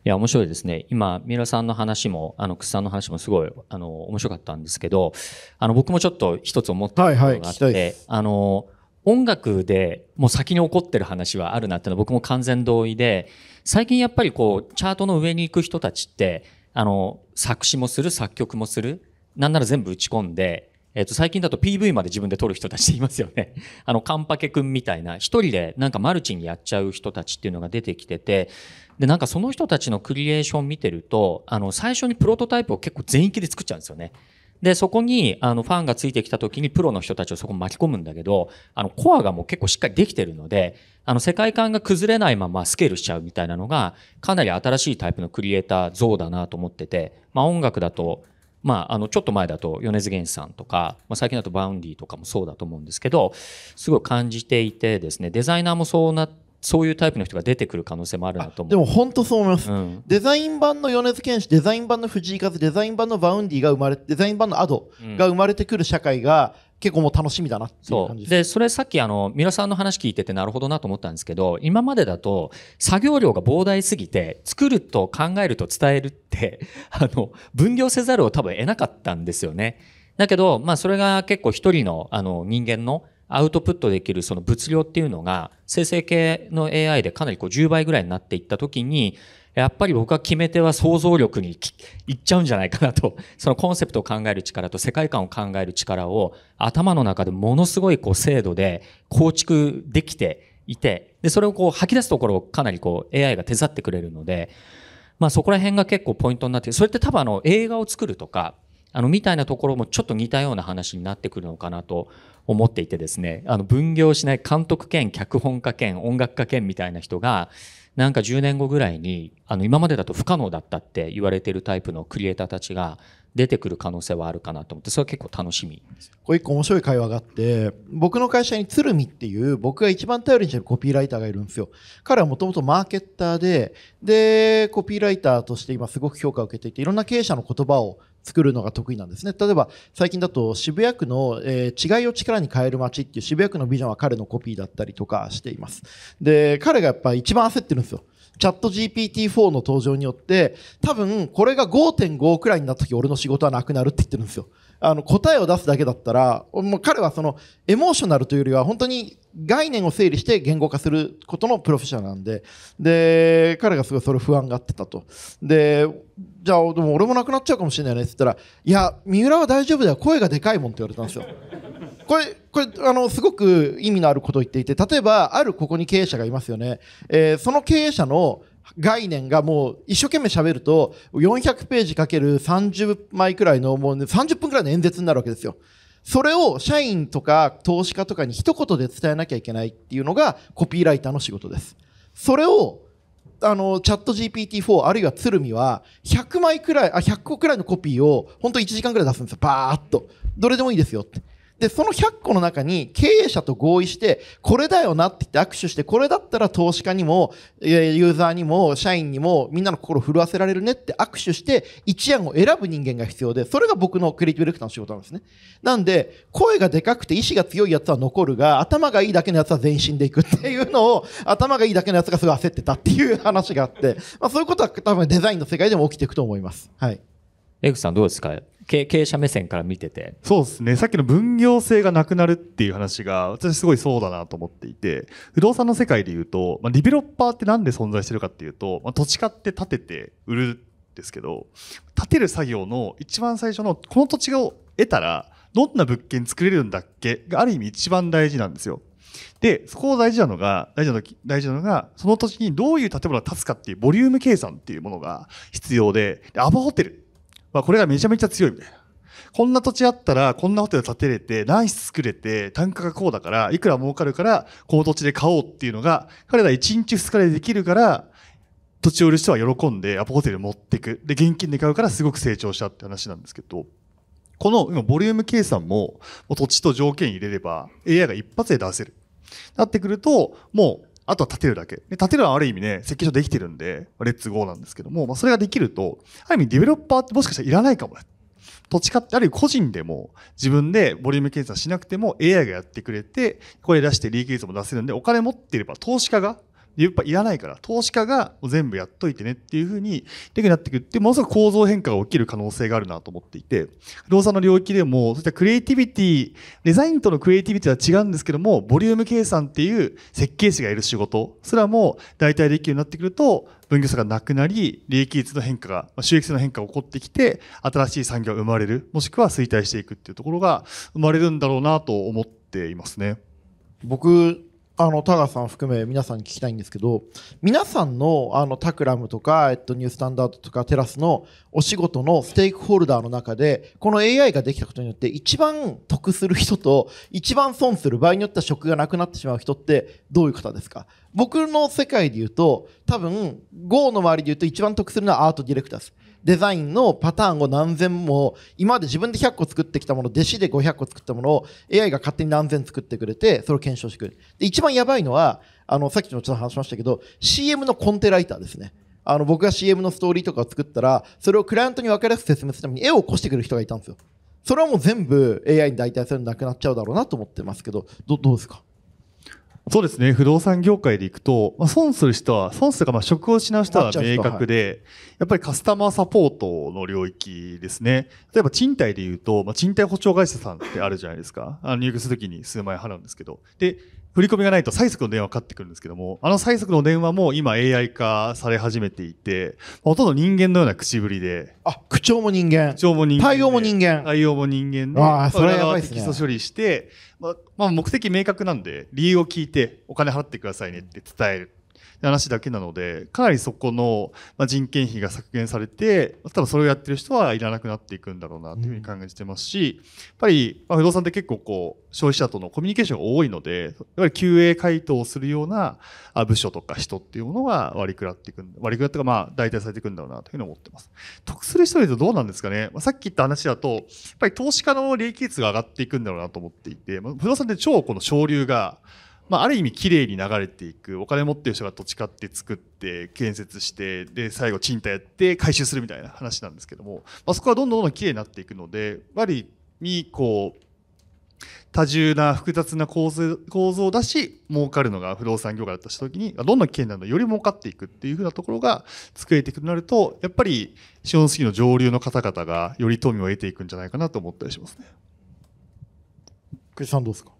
いや、面白いですね。今、三浦さんの話も、あの、草さんの話もすごい、あの、面白かったんですけど、あの、僕もちょっと一つ思ったことがあって、はいはい、あの、音楽でもう先に起こってる話はあるなっていうのは僕も完全同意で、最近やっぱりこう、チャートの上に行く人たちって、あの、作詞もする、作曲もする、なんなら全部打ち込んで、えっ、と、最近だと PV まで自分で撮る人たちいますよね。<laughs> あの、カンパケ君みたいな、一人でなんかマルチにやっちゃう人たちっていうのが出てきてて、で、なんかその人たちのクリエーション見てると、あの、最初にプロトタイプを結構全域で作っちゃうんですよね。で、そこに、あの、ファンがついてきた時にプロの人たちをそこ巻き込むんだけど、あの、コアがもう結構しっかりできてるので、あの、世界観が崩れないままスケールしちゃうみたいなのが、かなり新しいタイプのクリエイター像だなと思ってて、まあ音楽だと、まあ、あのちょっと前だと米津玄師さんとか、まあ、最近だとバウンディとかもそうだと思うんですけどすごい感じていてですねデザイナーもそうなそういうタイプの人が出てくる可能性もあるなと思うでも本当そう思います、うん、デザイン版の米津玄師デザイン版の藤井風デザイン版のバウンディが生まれデザイン版のアドが生まれてくる社会が、結構もう楽しみだなっていう感じです。で、それさっきあの、三さんの話聞いててなるほどなと思ったんですけど、今までだと作業量が膨大すぎて、作ると考えると伝えるって、<laughs> あの、分業せざるを多分得なかったんですよね。だけど、まあそれが結構一人のあの人間のアウトプットできるその物量っていうのが生成系の AI でかなりこう10倍ぐらいになっていった時にやっぱり僕は決め手は想像力にいっちゃうんじゃないかなと、<laughs> そのコンセプトを考える力と世界観を考える力を頭の中でものすごいこう精度で構築できていて、で、それをこう吐き出すところをかなりこう AI が手伝ってくれるので、まあそこら辺が結構ポイントになって、それって多分あの映画を作るとか、あの、みたいなところもちょっと似たような話になってくるのかなと思っていてですね、あの、分業しない監督兼脚本家兼音楽家兼みたいな人が、なんか10年後ぐらいに、あの、今までだと不可能だったって言われてるタイプのクリエイターたちが出てくる可能性はあるかなと思って、それは結構楽しみこれ一個面白い会話があって、僕の会社に鶴見っていう僕が一番頼りにしてるコピーライターがいるんですよ。彼はもともとマーケッターで、で、コピーライターとして今すごく評価を受けていて、いろんな経営者の言葉を作るのが得意なんですね。例えば、最近だと渋谷区の、えー、違いを力に変える街っていう渋谷区のビジョンは彼のコピーだったりとかしています。で、彼がやっぱ一番焦ってるんですよ。チャット GPT-4 の登場によって、多分これが5.5くらいになった時俺の仕事はなくなるって言ってるんですよ。あの答えを出すだけだったら、もう彼はそのエモーショナルというよりは本当に概念を整理して言語化することのプロフェッショナルなんで、で、彼がすごいそれ不安がってたと。で、じゃあでも俺もなくなっちゃうかもしれないねって言ったらいや三浦は大丈夫だよ声がでかいもんって言われたんですよ。<laughs> これこれあのすごく意味のあることを言っていて例えばあるここに経営者がいますよね、えー、その経営者の概念がもう一生懸命喋ると400ページかける30枚くらいのもう、30分くらいの演説になるわけですよ。それを社員とか投資家とかに一言で伝えなきゃいけないっていうのがコピーライターの仕事です。それをあのチャット GPT4 あるいは鶴見は100枚くらいあ100個くらいのコピーを本当1時間くらい出すんですよバーっとどれでもいいですよってで、その100個の中に経営者と合意して、これだよなって言って握手して、これだったら投資家にも、ユーザーにも、社員にも、みんなの心を震わせられるねって握手して、一案を選ぶ人間が必要で、それが僕のクリエイティブディレクターの仕事なんですね。なんで、声がでかくて意志が強いやつは残るが、頭がいいだけのやつは全身でいくっていうのを、頭がいいだけのやつがすごい焦ってたっていう話があって、まあそういうことは多分デザインの世界でも起きていくと思います。はい。エグさんどうですか経営者目線から見ててそうですねさっきの分業制がなくなるっていう話が私すごいそうだなと思っていて不動産の世界でいうと、まあ、ディベロッパーって何で存在してるかっていうと、まあ、土地買って建てて売るんですけど建てる作業の一番最初のこの土地を得たらどんな物件作れるんだっけがある意味一番大事なんですよ。で、そこ大事なのが、大事なの大事なのが、その土地にどういう建物が建つかっていうボリューム計算っていうものが必要で、でアボホテルまあ、これがめちゃめちゃ強いみたいな。こんな土地あったら、こんなホテル建てれて、何室作れて、単価がこうだから、いくら儲かるから、この土地で買おうっていうのが、彼ら1日2日でできるから、土地を売る人は喜んで、アパホテル持ってく。で、現金で買うからすごく成長したって話なんですけど、この今、ボリューム計算も、土地と条件入れれば、AI が一発で出せる。なってくると、もう、あとは立てるだけ。で、立てるはある意味ね、設計書できてるんで、レッツゴーなんですけども、まあ、それができると、ある意味ディベロッパーってもしかしたらいらないかもね。土地買って、ある意味個人でも自分でボリューム検査しなくても AI がやってくれて、声出して利益率も出せるんで、お金持っていれば投資家がやっぱいらないから投資家が全部やっといてねっていうふうにでになってくってものすごく構造変化が起きる可能性があるなと思っていて不動産の領域でもそういったクリエイティビティデザインとのクリエイティビティは違うんですけどもボリューム計算っていう設計士がいる仕事すらも代替できるようになってくると分業差がなくなり利益率の変化が収益性の変化が起こってきて新しい産業が生まれるもしくは衰退していくっていうところが生まれるんだろうなと思っていますね。僕あの田川さん含め皆さんに聞きたいんですけど皆さんのあのタクラムとか、えっと、ニュースタンダードとかテラスのお仕事のステークホルダーの中でこの AI ができたことによって一番得する人と一番損する場合によっては職がなくなってしまう人ってどういう方ですか僕の世界で言うと多分 GO の周りで言うと一番得するのはアートディレクターです。デザインのパターンを何千も今まで自分で100個作ってきたもの弟子で500個作ったものを AI が勝手に何千作ってくれてそれを検証してくれるで一番やばいのはあのさっきのちょっと話しましたけど CM のコンテライターですねあの僕が CM のストーリーとかを作ったらそれをクライアントに分かりやすく説明するために絵を起こしてくる人がいたんですよそれはもう全部 AI に代替するのなくなっちゃうだろうなと思ってますけどどどうですかそうですね。不動産業界でいくと、まあ、損する人は、損するか、まあ、職を失う人は明確で、やっぱりカスタマーサポートの領域ですね。例えば賃貸で言うと、まあ、賃貸保証会社さんってあるじゃないですか。あの入居するときに数万円払うんですけど。で、振り込みがないと催促の電話かかってくるんですけども、あの催促の電話も今 AI 化され始めていて、ほとんど人間のような口ぶりで。あ、口調も人間。口調も人間。対応も人間。対応も人間で。ああ、それはやばいです基礎処理して、まあ、まあ、目的明確なんで、理由を聞いてお金払ってくださいねって伝える。話だけなのでかなりそこの人件費が削減されて多分それをやってる人はいらなくなっていくんだろうなというふうに考えてますし、うん、やっぱり不動産って結構こう消費者とのコミュニケーションが多いのでやっぱり QA 回答をするような部署とか人っていうものが割り食らっていく割り食らってかまあ代替されていくんだろうなというふうに思ってます。得する人とどうなんですかね、まあ、さっき言った話だとやっぱり投資家の利益率が上がっていくんだろうなと思っていて、まあ、不動産って超この昇流がまあ、ある意味きれいに流れていくお金持ってる人が土地買って作って建設してで最後賃貸やって回収するみたいな話なんですけども、まあ、そこはどんどんどんどんきれいになっていくので割にこう多重な複雑な構造構造だし儲かるのが不動産業界だった時にどんれいになのより儲かっていくっていうふうなところが作れていくとなるとやっぱり資本主義の上流の方々がより富を得ていくんじゃないかなと思ったりしますね。さんどうですか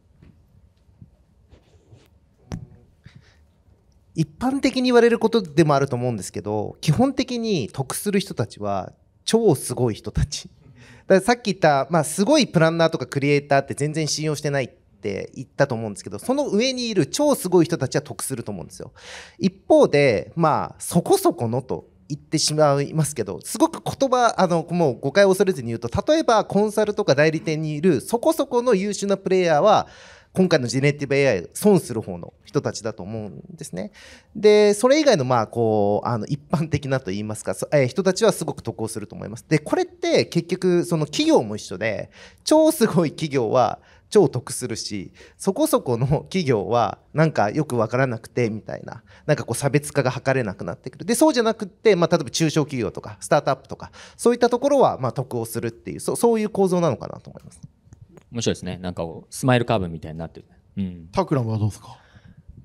一般的に言われることでもあると思うんですけど基本的に得する人たちは超すごい人たちだからさっき言った、まあ、すごいプランナーとかクリエイターって全然信用してないって言ったと思うんですけどその上にいる超すごい人たちは得すると思うんですよ一方でまあそこそこのと言ってしまいますけどすごく言葉あのもう誤解を恐れずに言うと例えばコンサルとか代理店にいるそこそこの優秀なプレイヤーは今回のジェネティブ AI 損する方の人たちだと思うんですね。で、それ以外の、まあ、こう、あの、一般的なと言いますか、え人たちはすごく得をすると思います。で、これって結局、その企業も一緒で、超すごい企業は、超得するしそこそこの企業はなんかよく分からなくてみたいななんかこう差別化が図れなくなってくるでそうじゃなくて、まあ、例えば中小企業とかスタートアップとかそういったところはま得をするっていうそういう構造なのかなと思います。面白いですね。なんかスマイルカーブみたいになってる。うん。タクラムはどうですか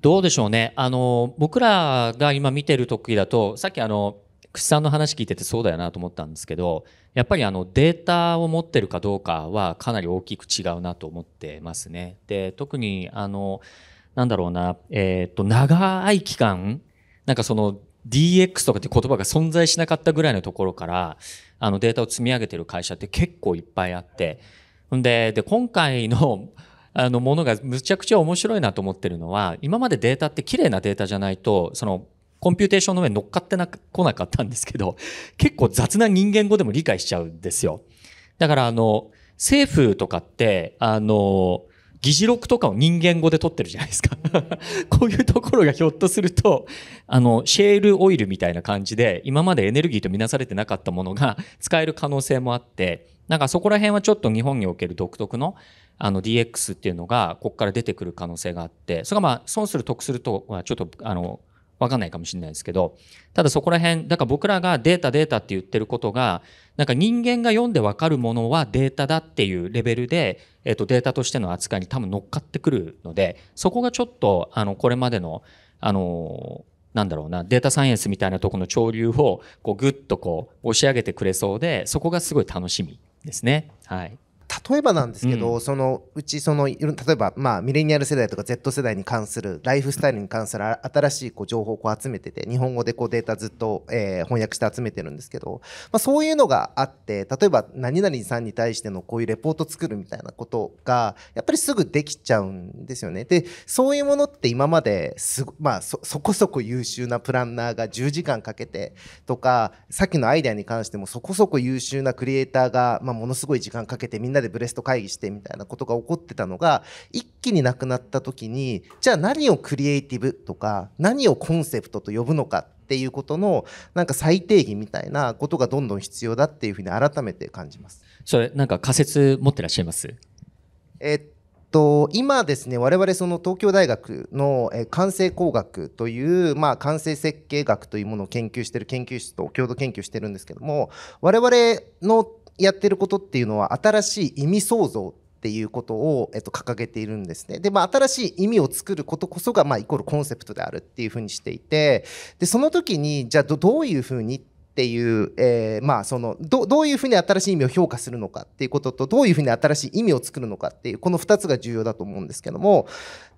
どうでしょうね。あの、僕らが今見てる時だと、さっきあの、串さんの話聞いててそうだよなと思ったんですけど、やっぱりあのデータを持ってるかどうかはかなり大きく違うなと思ってますね。で、特にあの、なんだろうな、えっ、ー、と、長い期間、なんかその DX とかって言葉が存在しなかったぐらいのところから、あのデータを積み上げてる会社って結構いっぱいあって、で、で、今回の、<laughs> あの、ものがむちゃくちゃ面白いなと思ってるのは、今までデータって綺麗なデータじゃないと、その、コンピューテーションの上に乗っかってなく、来なかったんですけど、結構雑な人間語でも理解しちゃうんですよ。だから、あの、政府とかって、あの、議事録とかを人間語で取ってるじゃないですか <laughs> こういうところがひょっとすると、あの、シェールオイルみたいな感じで、今までエネルギーとみなされてなかったものが使える可能性もあって、なんかそこら辺はちょっと日本における独特のあの DX っていうのがここから出てくる可能性があってそれがまあ損する得するとはちょっとあの分かんないかもしれないですけどただそこら辺だから僕らがデータデータって言ってることがなんか人間が読んで分かるものはデータだっていうレベルで、えー、とデータとしての扱いに多分乗っかってくるのでそこがちょっとあのこれまでのあのなんだろうな、データサイエンスみたいなとこの潮流を、こう、ぐっとこう、押し上げてくれそうで、そこがすごい楽しみですね。はい例えばなんですけど、うん、そのうちその例えば、まあ、ミレニアル世代とか Z 世代に関するライフスタイルに関する新しいこう情報をこう集めてて日本語でこうデータずっと、え翻訳して集めてるんですけど、まあ、そういうのがあって例えば何々さんに対してのこういうレポート作るみたいなことがやっぱりすぐできちゃうんですよね。でそういうものって今まですまあ、そこそこ優秀なプランナーが10時間かけてとかさっきのアイデアに関してもそこそこ優秀なクリエイターが、まあ、ものすごい時間かけてみんなでブレスト会議してみたいなことが起こってたのが一気になくなった時にじゃあ何をクリエイティブとか何をコンセプトと呼ぶのかっていうことのなんか再定義みたいなことがどんどん必要だっていうふうに改めて感じます。それなんか仮説持ってらっしゃいますえっと今ですね我々その東京大学の完成工学というまあ完成設計学というものを研究してる研究室と共同研究してるんですけども我々のやってることっていうのは新しい意味創造っていうことを、えっと、掲げているんですね。で、まあ、新しい意味を作ることこそが、まあ、イコールコンセプトであるっていうふうにしていて、で、その時に、じゃあど、どういうふうにっていう、えー、まあ、そのど、どういうふうに新しい意味を評価するのかっていうことと、どういうふうに新しい意味を作るのかっていう、この2つが重要だと思うんですけども、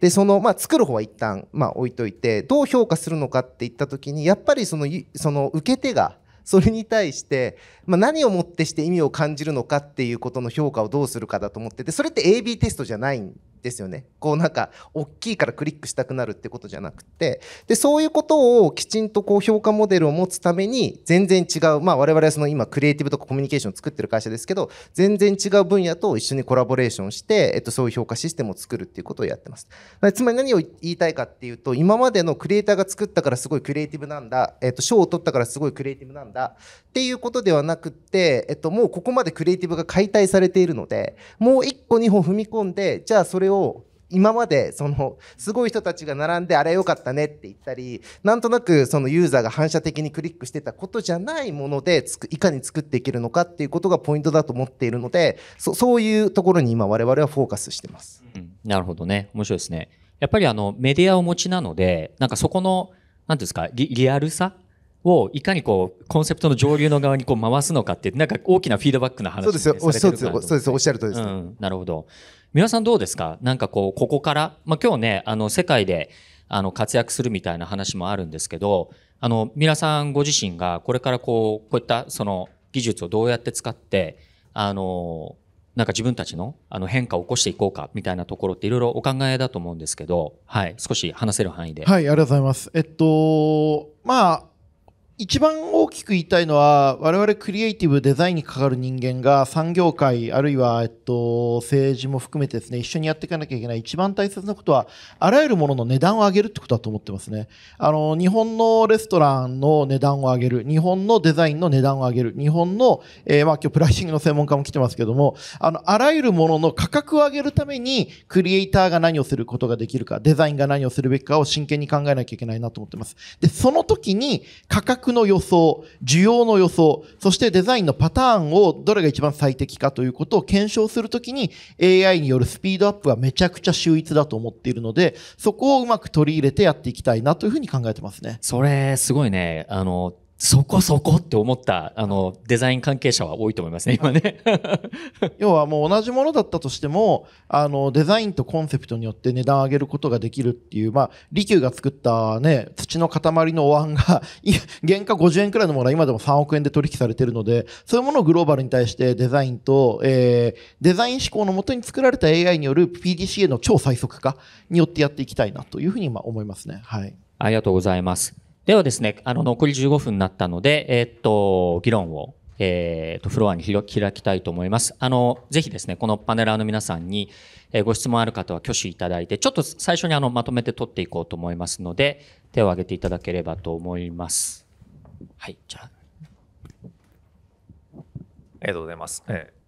で、その、まあ、作る方は一旦、まあ、置いといて、どう評価するのかっていった時に、やっぱりその、その受け手が、それに対して、まあ、何をもってして意味を感じるのかっていうことの評価をどうするかだと思っててそれって AB テストじゃないんですよねこうなんか大きいからクリックしたくなるってことじゃなくてでそういうことをきちんとこう評価モデルを持つために全然違う、まあ、我々はその今クリエイティブとかコミュニケーションを作ってる会社ですけど全然違う分野と一緒にコラボレーションして、えっと、そういう評価システムを作るっていうことをやってますつまり何を言いたいかっていうと今までのクリエイターが作ったからすごいクリエイティブなんだ、えっと、賞を取ったからすごいクリエイティブなんだっていうことではなくて、えっと、もうここまでクリエイティブが解体されているのでもう1個2歩踏み込んでじゃあそれをを今までそのすごい人たちが並んであれ良かったねって言ったりなんとなくそのユーザーが反射的にクリックしてたことじゃないものでつくいかに作っていけるのかっていうことがポイントだと思っているのでそそういうところに今我々はフォーカスしてます、うん、なるほどね面白いですねやっぱりあのメディアをお持ちなのでなんかそこの何ですかリリアルさをいかにこうコンセプトの上流の側にこう回すのかってなんか大きなフィードバックの話、ね、そうですよおっしゃるとりです、うん、なるほど皆さんどうですかなんかこう、ここから、まあ、今日ね、あの、世界で、あの、活躍するみたいな話もあるんですけど、あの、皆さんご自身が、これからこう、こういった、その、技術をどうやって使って、あの、なんか自分たちのあの変化を起こしていこうかみたいなところっていろいろお考えだと思うんですけど、はい、少し話せる範囲で。はい、ありがとうございます。えっと、まあ、一番大きく言いたいのは、我々クリエイティブデザインにかかる人間が産業界、あるいは、えっと、政治も含めてですね、一緒にやっていかなきゃいけない一番大切なことは、あらゆるものの値段を上げるってことだと思ってますね。あの、日本のレストランの値段を上げる、日本のデザインの値段を上げる、日本の、えー、まあ今日プライシングの専門家も来てますけども、あの、あらゆるものの価格を上げるために、クリエイターが何をすることができるか、デザインが何をするべきかを真剣に考えなきゃいけないなと思ってます。で、その時に価格客の予想、需要の予想、そしてデザインのパターンをどれが一番最適かということを検証するときに AI によるスピードアップはめちゃくちゃ秀逸だと思っているので、そこをうまく取り入れてやっていきたいなというふうに考えてますね。それ、すごいね。あの、そこそこって思ったあのデザイン関係者は多いと思いますね、今ね。<laughs> 要はもう同じものだったとしてもあのデザインとコンセプトによって値段上げることができるっていう、まあ、利休が作った、ね、土の塊のお椀が <laughs> 原価50円くらいのものは今でも3億円で取引されてるのでそういうものをグローバルに対してデザインと、えー、デザイン思考のもとに作られた AI による PDCA の超最速化によってやっていきたいなというふうに今思いますね。はい、ありがとうございます。ではですね、あの、残り15分になったので、えー、っと、議論を、えー、っと、フロアに開きたいと思います。あの、ぜひですね、このパネラーの皆さんに、えー、ご質問ある方は挙手いただいて、ちょっと最初にあの、まとめて取っていこうと思いますので、手を挙げていただければと思います。はい、じゃあ。ありがとうございます。えー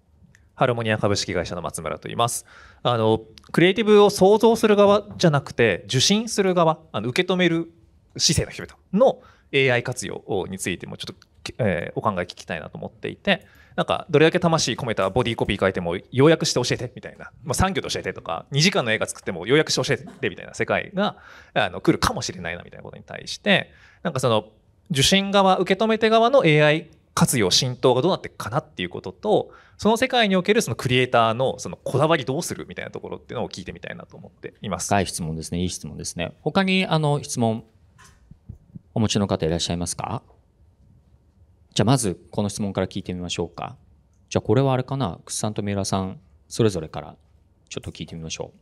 ハルモニア株式会社の松村と言います。あのクリエイティブを想像する側じゃなくて受信する側あの受け止める市政の人々の AI 活用についてもちょっと、えー、お考え聞きたいなと思っていてなんかどれだけ魂込めたボディコピー書いても要約して教えてみたいな、まあ、3行で教えてとか2時間の映画作っても要約して教えてみたいな世界があの来るかもしれないなみたいなことに対してなんかその受信側受け止め手側の AI 活用浸透がどうなっていくかなっていうこととその世界におけるそのクリエイターのそのこだわりどうするみたいなところっていうのを聞いてみたいなと思っています。深い質問ですねいい質問ですね他にあの質問お持ちの方いらっしゃいますかじゃあまずこの質問から聞いてみましょうか。じゃあこれはあれかな、楠さんと三浦さん、それぞれからちょっと聞いてみましょ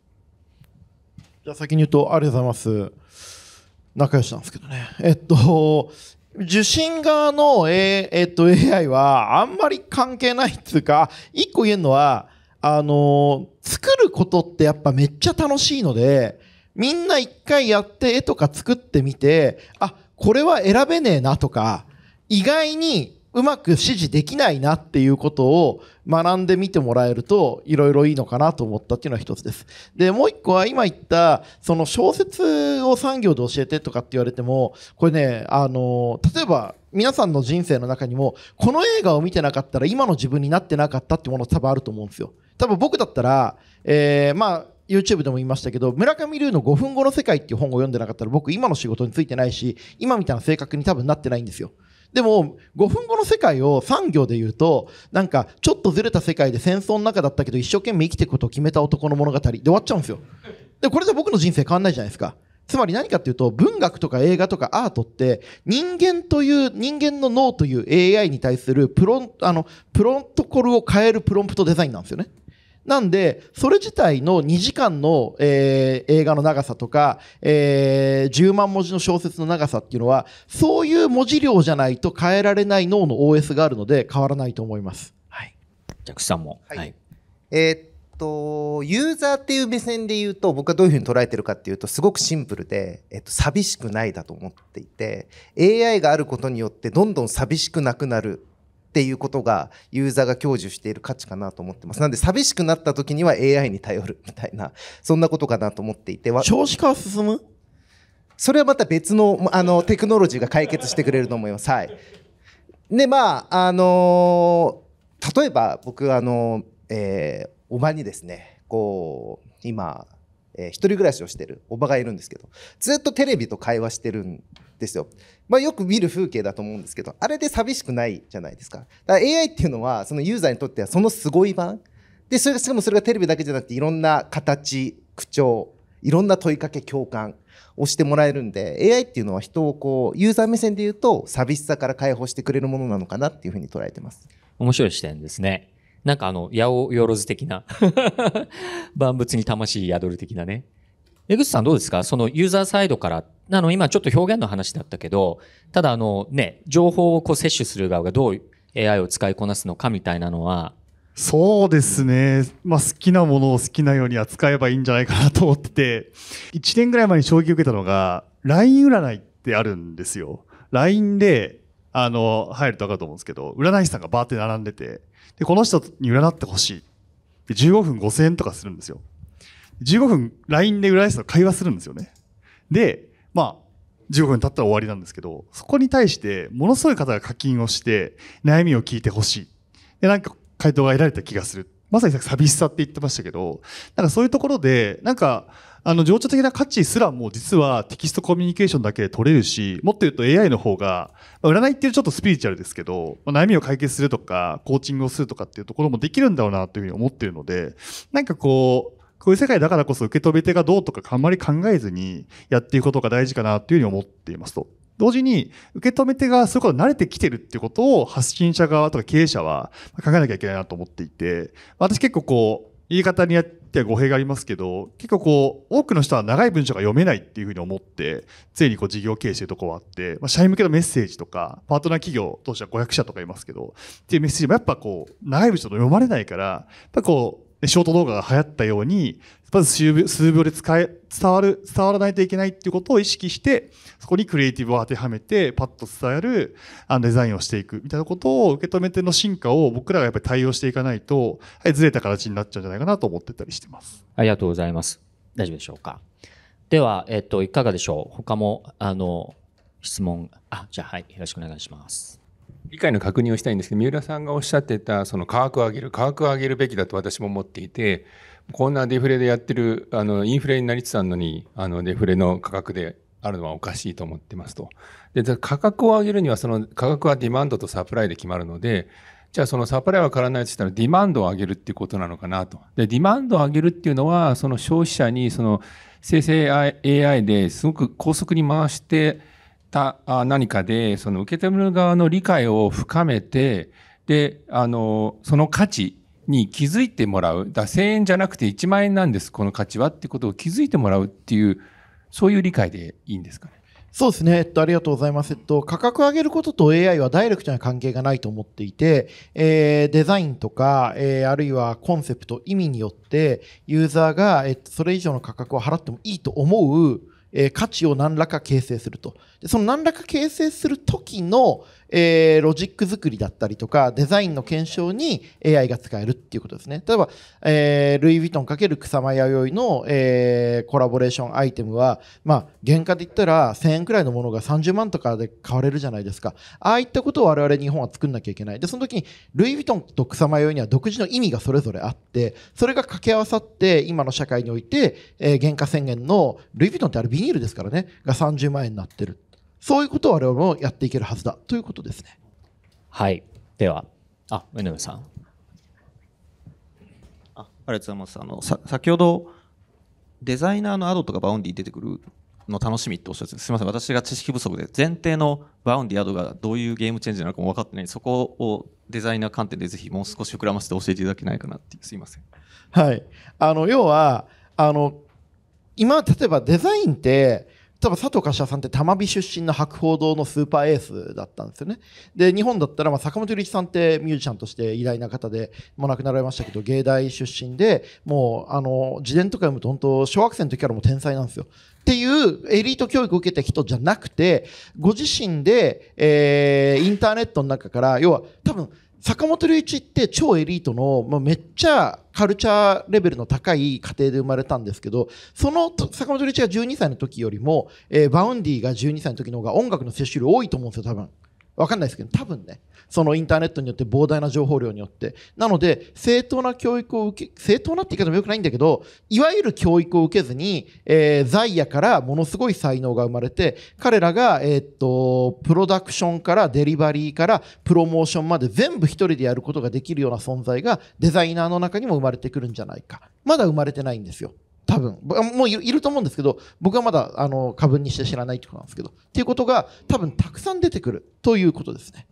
う。じゃあ先に言うと、ありがとうございます。仲良しなんですけどね。えっと、受信側の、A えっと、AI はあんまり関係ないっていうか、一個言えるのは、あの作ることってやっぱめっちゃ楽しいので、みんな一回やって絵とか作ってみて、あ、これは選べねえなとか、意外にうまく指示できないなっていうことを学んでみてもらえるといろいろいいのかなと思ったっていうのは一つです。で、もう一個は今言ったその小説を産業で教えてとかって言われてもこれね、あの、例えば皆さんの人生の中にもこの映画を見てなかったら今の自分になってなかったってもの多分あると思うんですよ。多分僕だったら、えー、まあ YouTube でも言いましたけど村上龍の5分後の世界っていう本を読んでなかったら僕今の仕事についてないし今みたいな性格に多分なってないんですよでも5分後の世界を産業で言うとなんかちょっとずれた世界で戦争の中だったけど一生懸命生きていくことを決めた男の物語で終わっちゃうんですよでこれで僕の人生変わんないじゃないですかつまり何かっていうと文学とか映画とかアートって人間という人間の脳という AI に対するプロあのプロトコルを変えるプロンプトデザインなんですよねなんで、それ自体の2時間の、えー、映画の長さとか、えー、10万文字の小説の長さっていうのは、そういう文字量じゃないと変えられない脳の OS があるので変わらないと思います。はい。ジャさんも。はい。はい、えー、っと、ユーザーっていう目線で言うと、僕はどういうふうに捉えてるかっていうと、すごくシンプルで、えっと、寂しくないだと思っていて、AI があることによってどんどん寂しくなくなるっていうことがユーザーが享受している価値かなと思ってます。なんで寂しくなった時には AI に頼るみたいな、そんなことかなと思っていては。少子化は進むそれはまた別のあのテクノロジーが解決してくれると思います。はい。で、まあ、あのー、例えば僕、あのえー、おばにですね、こう、今、えー、一人暮らしをしてるおばがいるんですけど、ずっとテレビと会話してるんですよ。まあ、よく見る風景だと思うんですけど、あれで寂しくないじゃないですか。だから AI っていうのは、そのユーザーにとってはそのすごい版。で、それしかもそれがテレビだけじゃなくて、いろんな形、口調、いろんな問いかけ、共感をしてもらえるんで、AI っていうのは人をこう、ユーザー目線で言うと、寂しさから解放してくれるものなのかなっていうふうに捉えてます。面白い視点ですね。なんかあの、八百万的な <laughs> 万物に魂宿る的なね。江口さんどうですかそのユーザーサイドからあの今ちょっと表現の話だったけどただあのね情報をこう摂取する側がどう AI を使いこなすのかみたいなのはそうですね、まあ、好きなものを好きなように扱えばいいんじゃないかなと思ってて1年ぐらい前に衝撃を受けたのが LINE 占いってあるんですよ LINE であの入ると分かると思うんですけど占い師さんがバーって並んでてでこの人に占ってほしいで15分5000円とかするんですよ15分 LINE で浦安と会話するんですよね。で、まあ、15分経ったら終わりなんですけど、そこに対してものすごい方が課金をして、悩みを聞いてほしい。で、なんか回答が得られた気がする。まさにさっき寂しさって言ってましたけど、なんかそういうところで、なんか、あの、情緒的な価値すらも実はテキストコミュニケーションだけで取れるし、もっと言うと AI の方が、まあ、占いっていうちょっとスピリチュアルですけど、まあ、悩みを解決するとか、コーチングをするとかっていうところもできるんだろうなというふうに思ってるので、なんかこう、こういう世界だからこそ受け止め手がどうとかあんまり考えずにやっていくことが大事かなというふうに思っていますと。同時に、受け止め手がそういうこと慣れてきてるっていうことを発信者側とか経営者は考えなきゃいけないなと思っていて、私結構こう、言い方にやっては語弊がありますけど、結構こう、多くの人は長い文章が読めないっていうふうに思って、常にこう事業経営してるとこはあって、まあ、社員向けのメッセージとか、パートナー企業当社は500社とかいますけど、っていうメッセージもやっぱこう、長い文章と読まれないから、やっぱこう、で、ショート動画が流行ったように、まず数秒数秒で使え、伝わる、伝わらないといけないっていうことを意識して、そこにクリエイティブを当てはめて、パッと伝えるあのデザインをしていくみたいなことを受け止めての進化を僕らがやっぱり対応していかないと、はい、ずれた形になっちゃうんじゃないかなと思ってたりしてます。ありがとうございます。大丈夫でしょうか。では、えっと、いかがでしょう他も、あの、質問、あ、じゃあ、はい、よろしくお願いします。理解の確認をしたいんですけど、三浦さんがおっしゃってた、その価格を上げる、価格を上げるべきだと私も思っていて、こんなデフレでやってる、あの、インフレになりつつあるのに、あの、デフレの価格であるのはおかしいと思ってますと。で、価格を上げるには、その価格はディマンドとサプライで決まるので、じゃあそのサプライは変わらないとしたらディマンドを上げるっていうことなのかなと。で、ディマンドを上げるっていうのは、その消費者にその生成 AI ですごく高速に回して、た何かで、その受け止める側の理解を深めて、で、あの、その価値に気づいてもらう。だ1000円じゃなくて1万円なんです、この価値はってことを気づいてもらうっていう、そういう理解でいいんですかね。そうですね、えっと、ありがとうございます。えっと、価格を上げることと AI はダイレクトな関係がないと思っていて、えー、デザインとか、えー、あるいはコンセプト、意味によって、ユーザーが、えっと、それ以上の価格を払ってもいいと思う価値を何らか形成すると。その何らか形成する時の、えー、ロジック作りだったりとか、デザインの検証に AI が使えるっていうことですね。例えば、えー、ルイ・ヴィトン×草間弥生の、えー、コラボレーションアイテムは、まあ、原価で言ったら1000円くらいのものが30万とかで買われるじゃないですか。ああいったことを我々日本は作んなきゃいけない。で、その時に、ルイ・ヴィトンと草間弥生には独自の意味がそれぞれあって、それが掛け合わさって、今の社会において、えー、原価宣言の、ルイ・ヴィトンってあれビニールですからね、が30万円になってる。そういうことを我々もやっていけるはずだということですね。はい、では、あ、上野さん。あ、ありがとうございます。あの、さ、先ほど。デザイナーのアドとかバウンディ出てくるの楽しみっておっしゃってすみません私が知識不足で前提のバウンディアドがどういうゲームチェンジなのかも分かってないそこをデザイナー観点でぜひもう少し膨らませて教えていただけないかなってすみませんはいあの要はあの今例えばデザインって例えば佐藤柏さんって玉美出身の博報堂のスーパーエースだったんですよね。で、日本だったら、ま坂本龍一さんってミュージシャンとして偉大な方で、もう亡くなられましたけど、芸大出身で、もう、あの、自伝とか読むと本当、小学生の時からも天才なんですよ。っていうエリート教育を受けた人じゃなくて、ご自身で、えー、インターネットの中から、要は多分、坂本龍一って超エリートの、まあ、めっちゃカルチャーレベルの高い家庭で生まれたんですけど、その坂本龍一が12歳の時よりも、えー、バウンディが12歳の時の方が音楽の摂取量多いと思うんですよ、多分。わかんないですけど、多分ね、そのインターネットによって膨大な情報量によって。なので、正当な教育を受け、正当なって言い方も良くないんだけど、いわゆる教育を受けずに、えー、在野からものすごい才能が生まれて、彼らが、えー、っと、プロダクションからデリバリーからプロモーションまで全部一人でやることができるような存在がデザイナーの中にも生まれてくるんじゃないか。まだ生まれてないんですよ。多分もういると思うんですけど僕はまだあの過分にして知らないってことなんですけどっていうことが多分たくさん出てくるということですね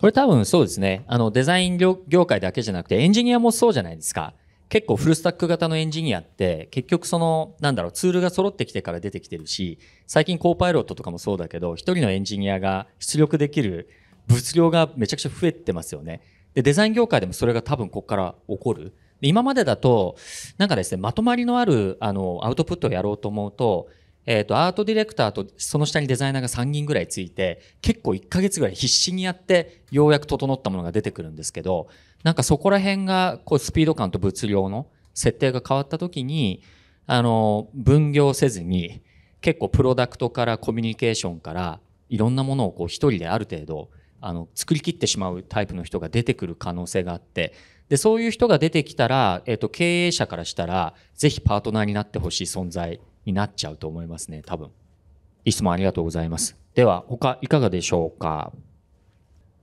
これ多分そうですねあのデザイン業界だけじゃなくてエンジニアもそうじゃないですか結構フルスタック型のエンジニアって結局そのなんだろうツールが揃ってきてから出てきてるし最近コーパイロットとかもそうだけど1人のエンジニアが出力できる物量がめちゃくちゃ増えてますよねでデザイン業界でもそれが多分ここから起こる今までだと、なんかですね、まとまりのある、あの、アウトプットをやろうと思うと、えっ、ー、と、アートディレクターとその下にデザイナーが3人ぐらいついて、結構1ヶ月ぐらい必死にやって、ようやく整ったものが出てくるんですけど、なんかそこら辺が、こう、スピード感と物量の設定が変わった時に、あの、分業せずに、結構プロダクトからコミュニケーションから、いろんなものをこう、一人である程度、あの、作り切ってしまうタイプの人が出てくる可能性があって、で、そういう人が出てきたら、えっ、ー、と、経営者からしたら、ぜひパートナーになってほしい存在になっちゃうと思いますね、多分。質問ありがとうございます。では、他いかがでしょうか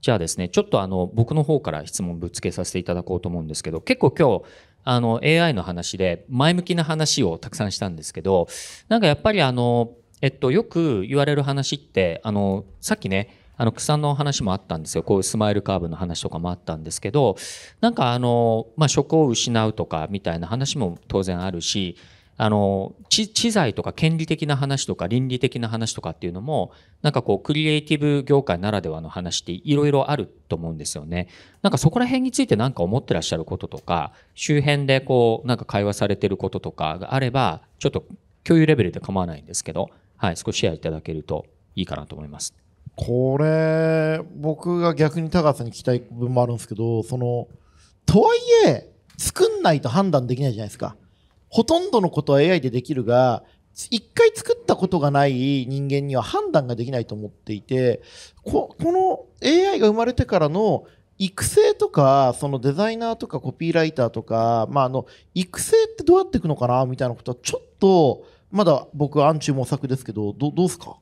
じゃあですね、ちょっとあの、僕の方から質問ぶつけさせていただこうと思うんですけど、結構今日、あの、AI の話で前向きな話をたくさんしたんですけど、なんかやっぱりあの、えっと、よく言われる話って、あの、さっきね、あの草の話もあったんですよこういうスマイルカーブの話とかもあったんですけどなんかあの、まあ、職を失うとかみたいな話も当然あるしあの知知財とか権利的な話とか倫理的な話とかっていうのもなんかこうクリエイティブ業界ならではの話っていろいろあると思うんですよね。なんかそこら辺について何か思ってらっしゃることとか周辺でこうなんか会話されてることとかがあればちょっと共有レベルで構わないんですけど、はい、少しシェアいただけるといいかなと思います。これ、僕が逆に高さんに聞きたい部分もあるんですけど、その、とはいえ、作んないと判断できないじゃないですか。ほとんどのことは AI でできるが、一回作ったことがない人間には判断ができないと思っていて、ここの AI が生まれてからの育成とか、そのデザイナーとかコピーライターとか、まあ、あの、育成ってどうやっていくのかなみたいなことは、ちょっと、まだ僕、は暗中模索ですけど、どうですか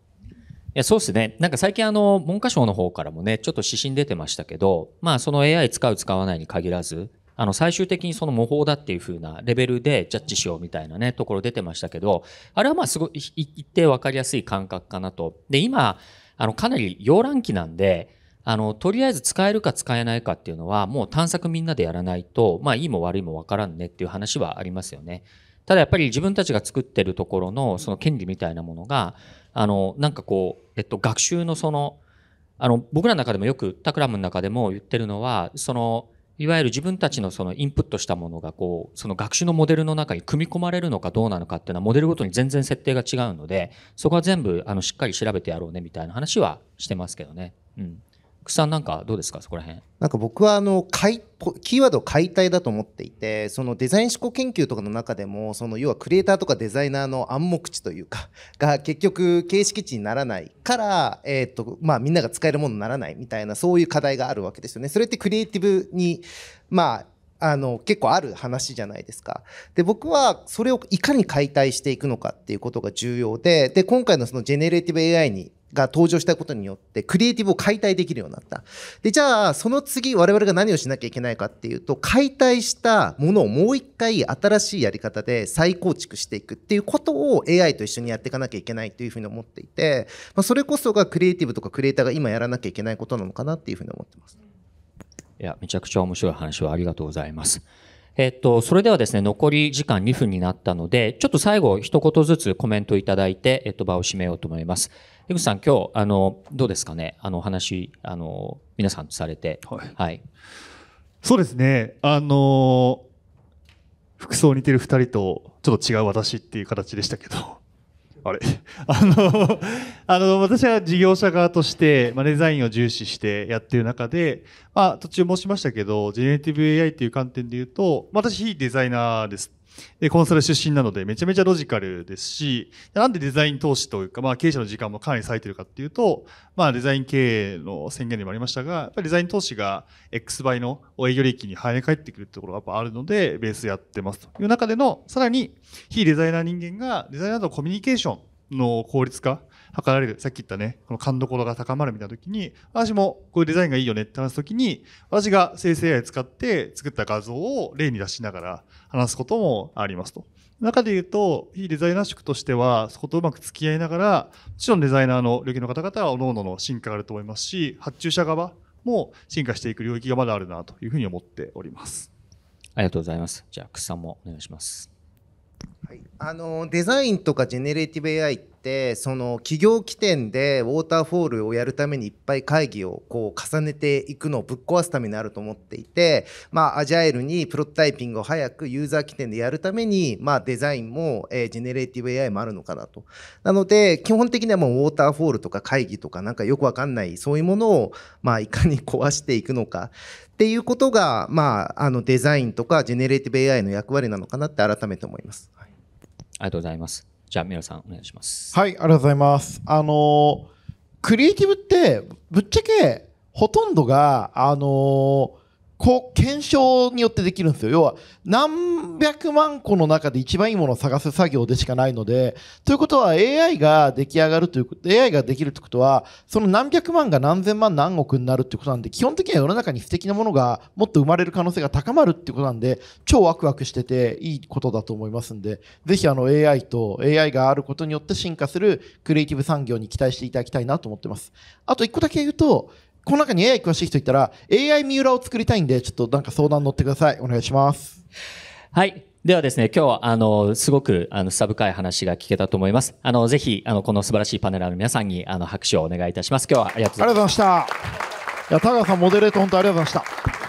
いやそうですね。なんか最近あの、文科省の方からもね、ちょっと指針出てましたけど、まあその AI 使う使わないに限らず、あの最終的にその模倣だっていう風なレベルでジャッジしようみたいなね、ところ出てましたけど、あれはまあすごい一定分かりやすい感覚かなと。で、今、あのかなり溶乱期なんで、あの、とりあえず使えるか使えないかっていうのは、もう探索みんなでやらないと、まあいいも悪いもわからんねっていう話はありますよね。ただやっぱり自分たちが作ってるところのその権利みたいなものが、あの、なんかこう、えっと、学習のその、あの、僕らの中でもよくタクラムの中でも言ってるのは、その、いわゆる自分たちのそのインプットしたものがこう、その学習のモデルの中に組み込まれるのかどうなのかっていうのはモデルごとに全然設定が違うので、そこは全部あのしっかり調べてやろうねみたいな話はしてますけどね。うん。くさんなんかどうですかそこら辺なんか僕はあのいキーワード解体だと思っていてそのデザイン思考研究とかの中でもその要はクリエイターとかデザイナーの暗黙知というか <laughs> が結局形式値にならないから、えーとまあ、みんなが使えるものにならないみたいなそういう課題があるわけですよね。それってクリエイティブに、まああの、結構ある話じゃないですか。で、僕はそれをいかに解体していくのかっていうことが重要で、で、今回のそのジェネレーティブ AI にが登場したことによってクリエイティブを解体できるようになった。で、じゃあその次我々が何をしなきゃいけないかっていうと解体したものをもう一回新しいやり方で再構築していくっていうことを AI と一緒にやっていかなきゃいけないというふうに思っていて、まあ、それこそがクリエイティブとかクリエイターが今やらなきゃいけないことなのかなっていうふうに思ってます。いや、めちゃくちゃ面白い話をありがとうございます。えっと、それではですね、残り時間2分になったので、ちょっと最後一言ずつコメントいただいて、えっと、場を締めようと思います。口さん、今日あのどうですかね、あのお話あの、皆さんされて、はい、はい、そうですね、あの服装似てる2人と、ちょっと違う私っていう形でしたけど、<laughs> あれ、<laughs> あの <laughs> あの私は事業者側として、まあ、デザインを重視してやってる中で、まあ、途中申しましたけど、ジェネリティブ AI っていう観点で言うと、私、非デザイナーです。で、コンサル出身なので、めちゃめちゃロジカルですし、なんでデザイン投資というか、まあ、経営者の時間もかなり割いてるかっていうと、まあ、デザイン経営の宣言でもありましたが、やっぱりデザイン投資が X 倍の営業利益に跳ね返ってくるってところがやっぱあるので、ベースやってますという中での、さらに、非デザイナー人間がデザイナーとコミュニケーションの効率化測られる、さっき言ったね、この勘どころが高まるみたいな時に、私もこういうデザインがいいよねって話す時に、私が生成 AI 使って作った画像を例に出しながら話すこともありますと。中で言うと、非デザイナー職としては、そことうまく付き合いながら、もちろんデザイナーの領域の方々は、おのおのの進化があると思いますし、発注者側も進化していく領域がまだあるなというふうに思っております。ありがとうございます。じゃあ、草もお願いします。はい、あのデザインとかジェネレーティブ AI ってその企業起点でウォーターフォールをやるためにいっぱい会議をこう重ねていくのをぶっ壊すためになると思っていて、まあ、アジャイルにプロトタイピングを早くユーザー起点でやるために、まあ、デザインも、えー、ジェネレーティブ AI もあるのかなと。なので基本的にはもうウォーターフォールとか会議とかなんかよくわかんないそういうものを、まあ、いかに壊していくのかっていうことが、まあ、あのデザインとかジェネレーティブ AI の役割なのかなって改めて思います。はい、ありがとうございます。じゃあ、宮野さん、お願いします。はい、ありがとうございます。あの、クリエイティブって、ぶっちゃけ、ほとんどが、あの、こう検証によってできるんですよ要は何百万個の中で一番いいものを探す作業でしかないのでということは AI が出来上がるということ AI ができるということはその何百万が何千万何億になるということなんで基本的には世の中に素敵なものがもっと生まれる可能性が高まるっていうことなんで超ワクワクしてていいことだと思いますんでぜひあの AI と AI があることによって進化するクリエイティブ産業に期待していただきたいなと思ってますあと1個だけ言うとこの中に AI 詳しい人いたら、AI 三浦を作りたいんで、ちょっとなんか相談乗ってください。お願いします。はい。ではですね、今日は、あの、すごく、あの、深深い話が聞けたと思います。あの、ぜひ、あの、この素晴らしいパネラーの皆さんに、あの、拍手をお願いいたします。今日はありがとうございました。ありがとうございました。いや、田川さん、モデレート本当ありがとうございました。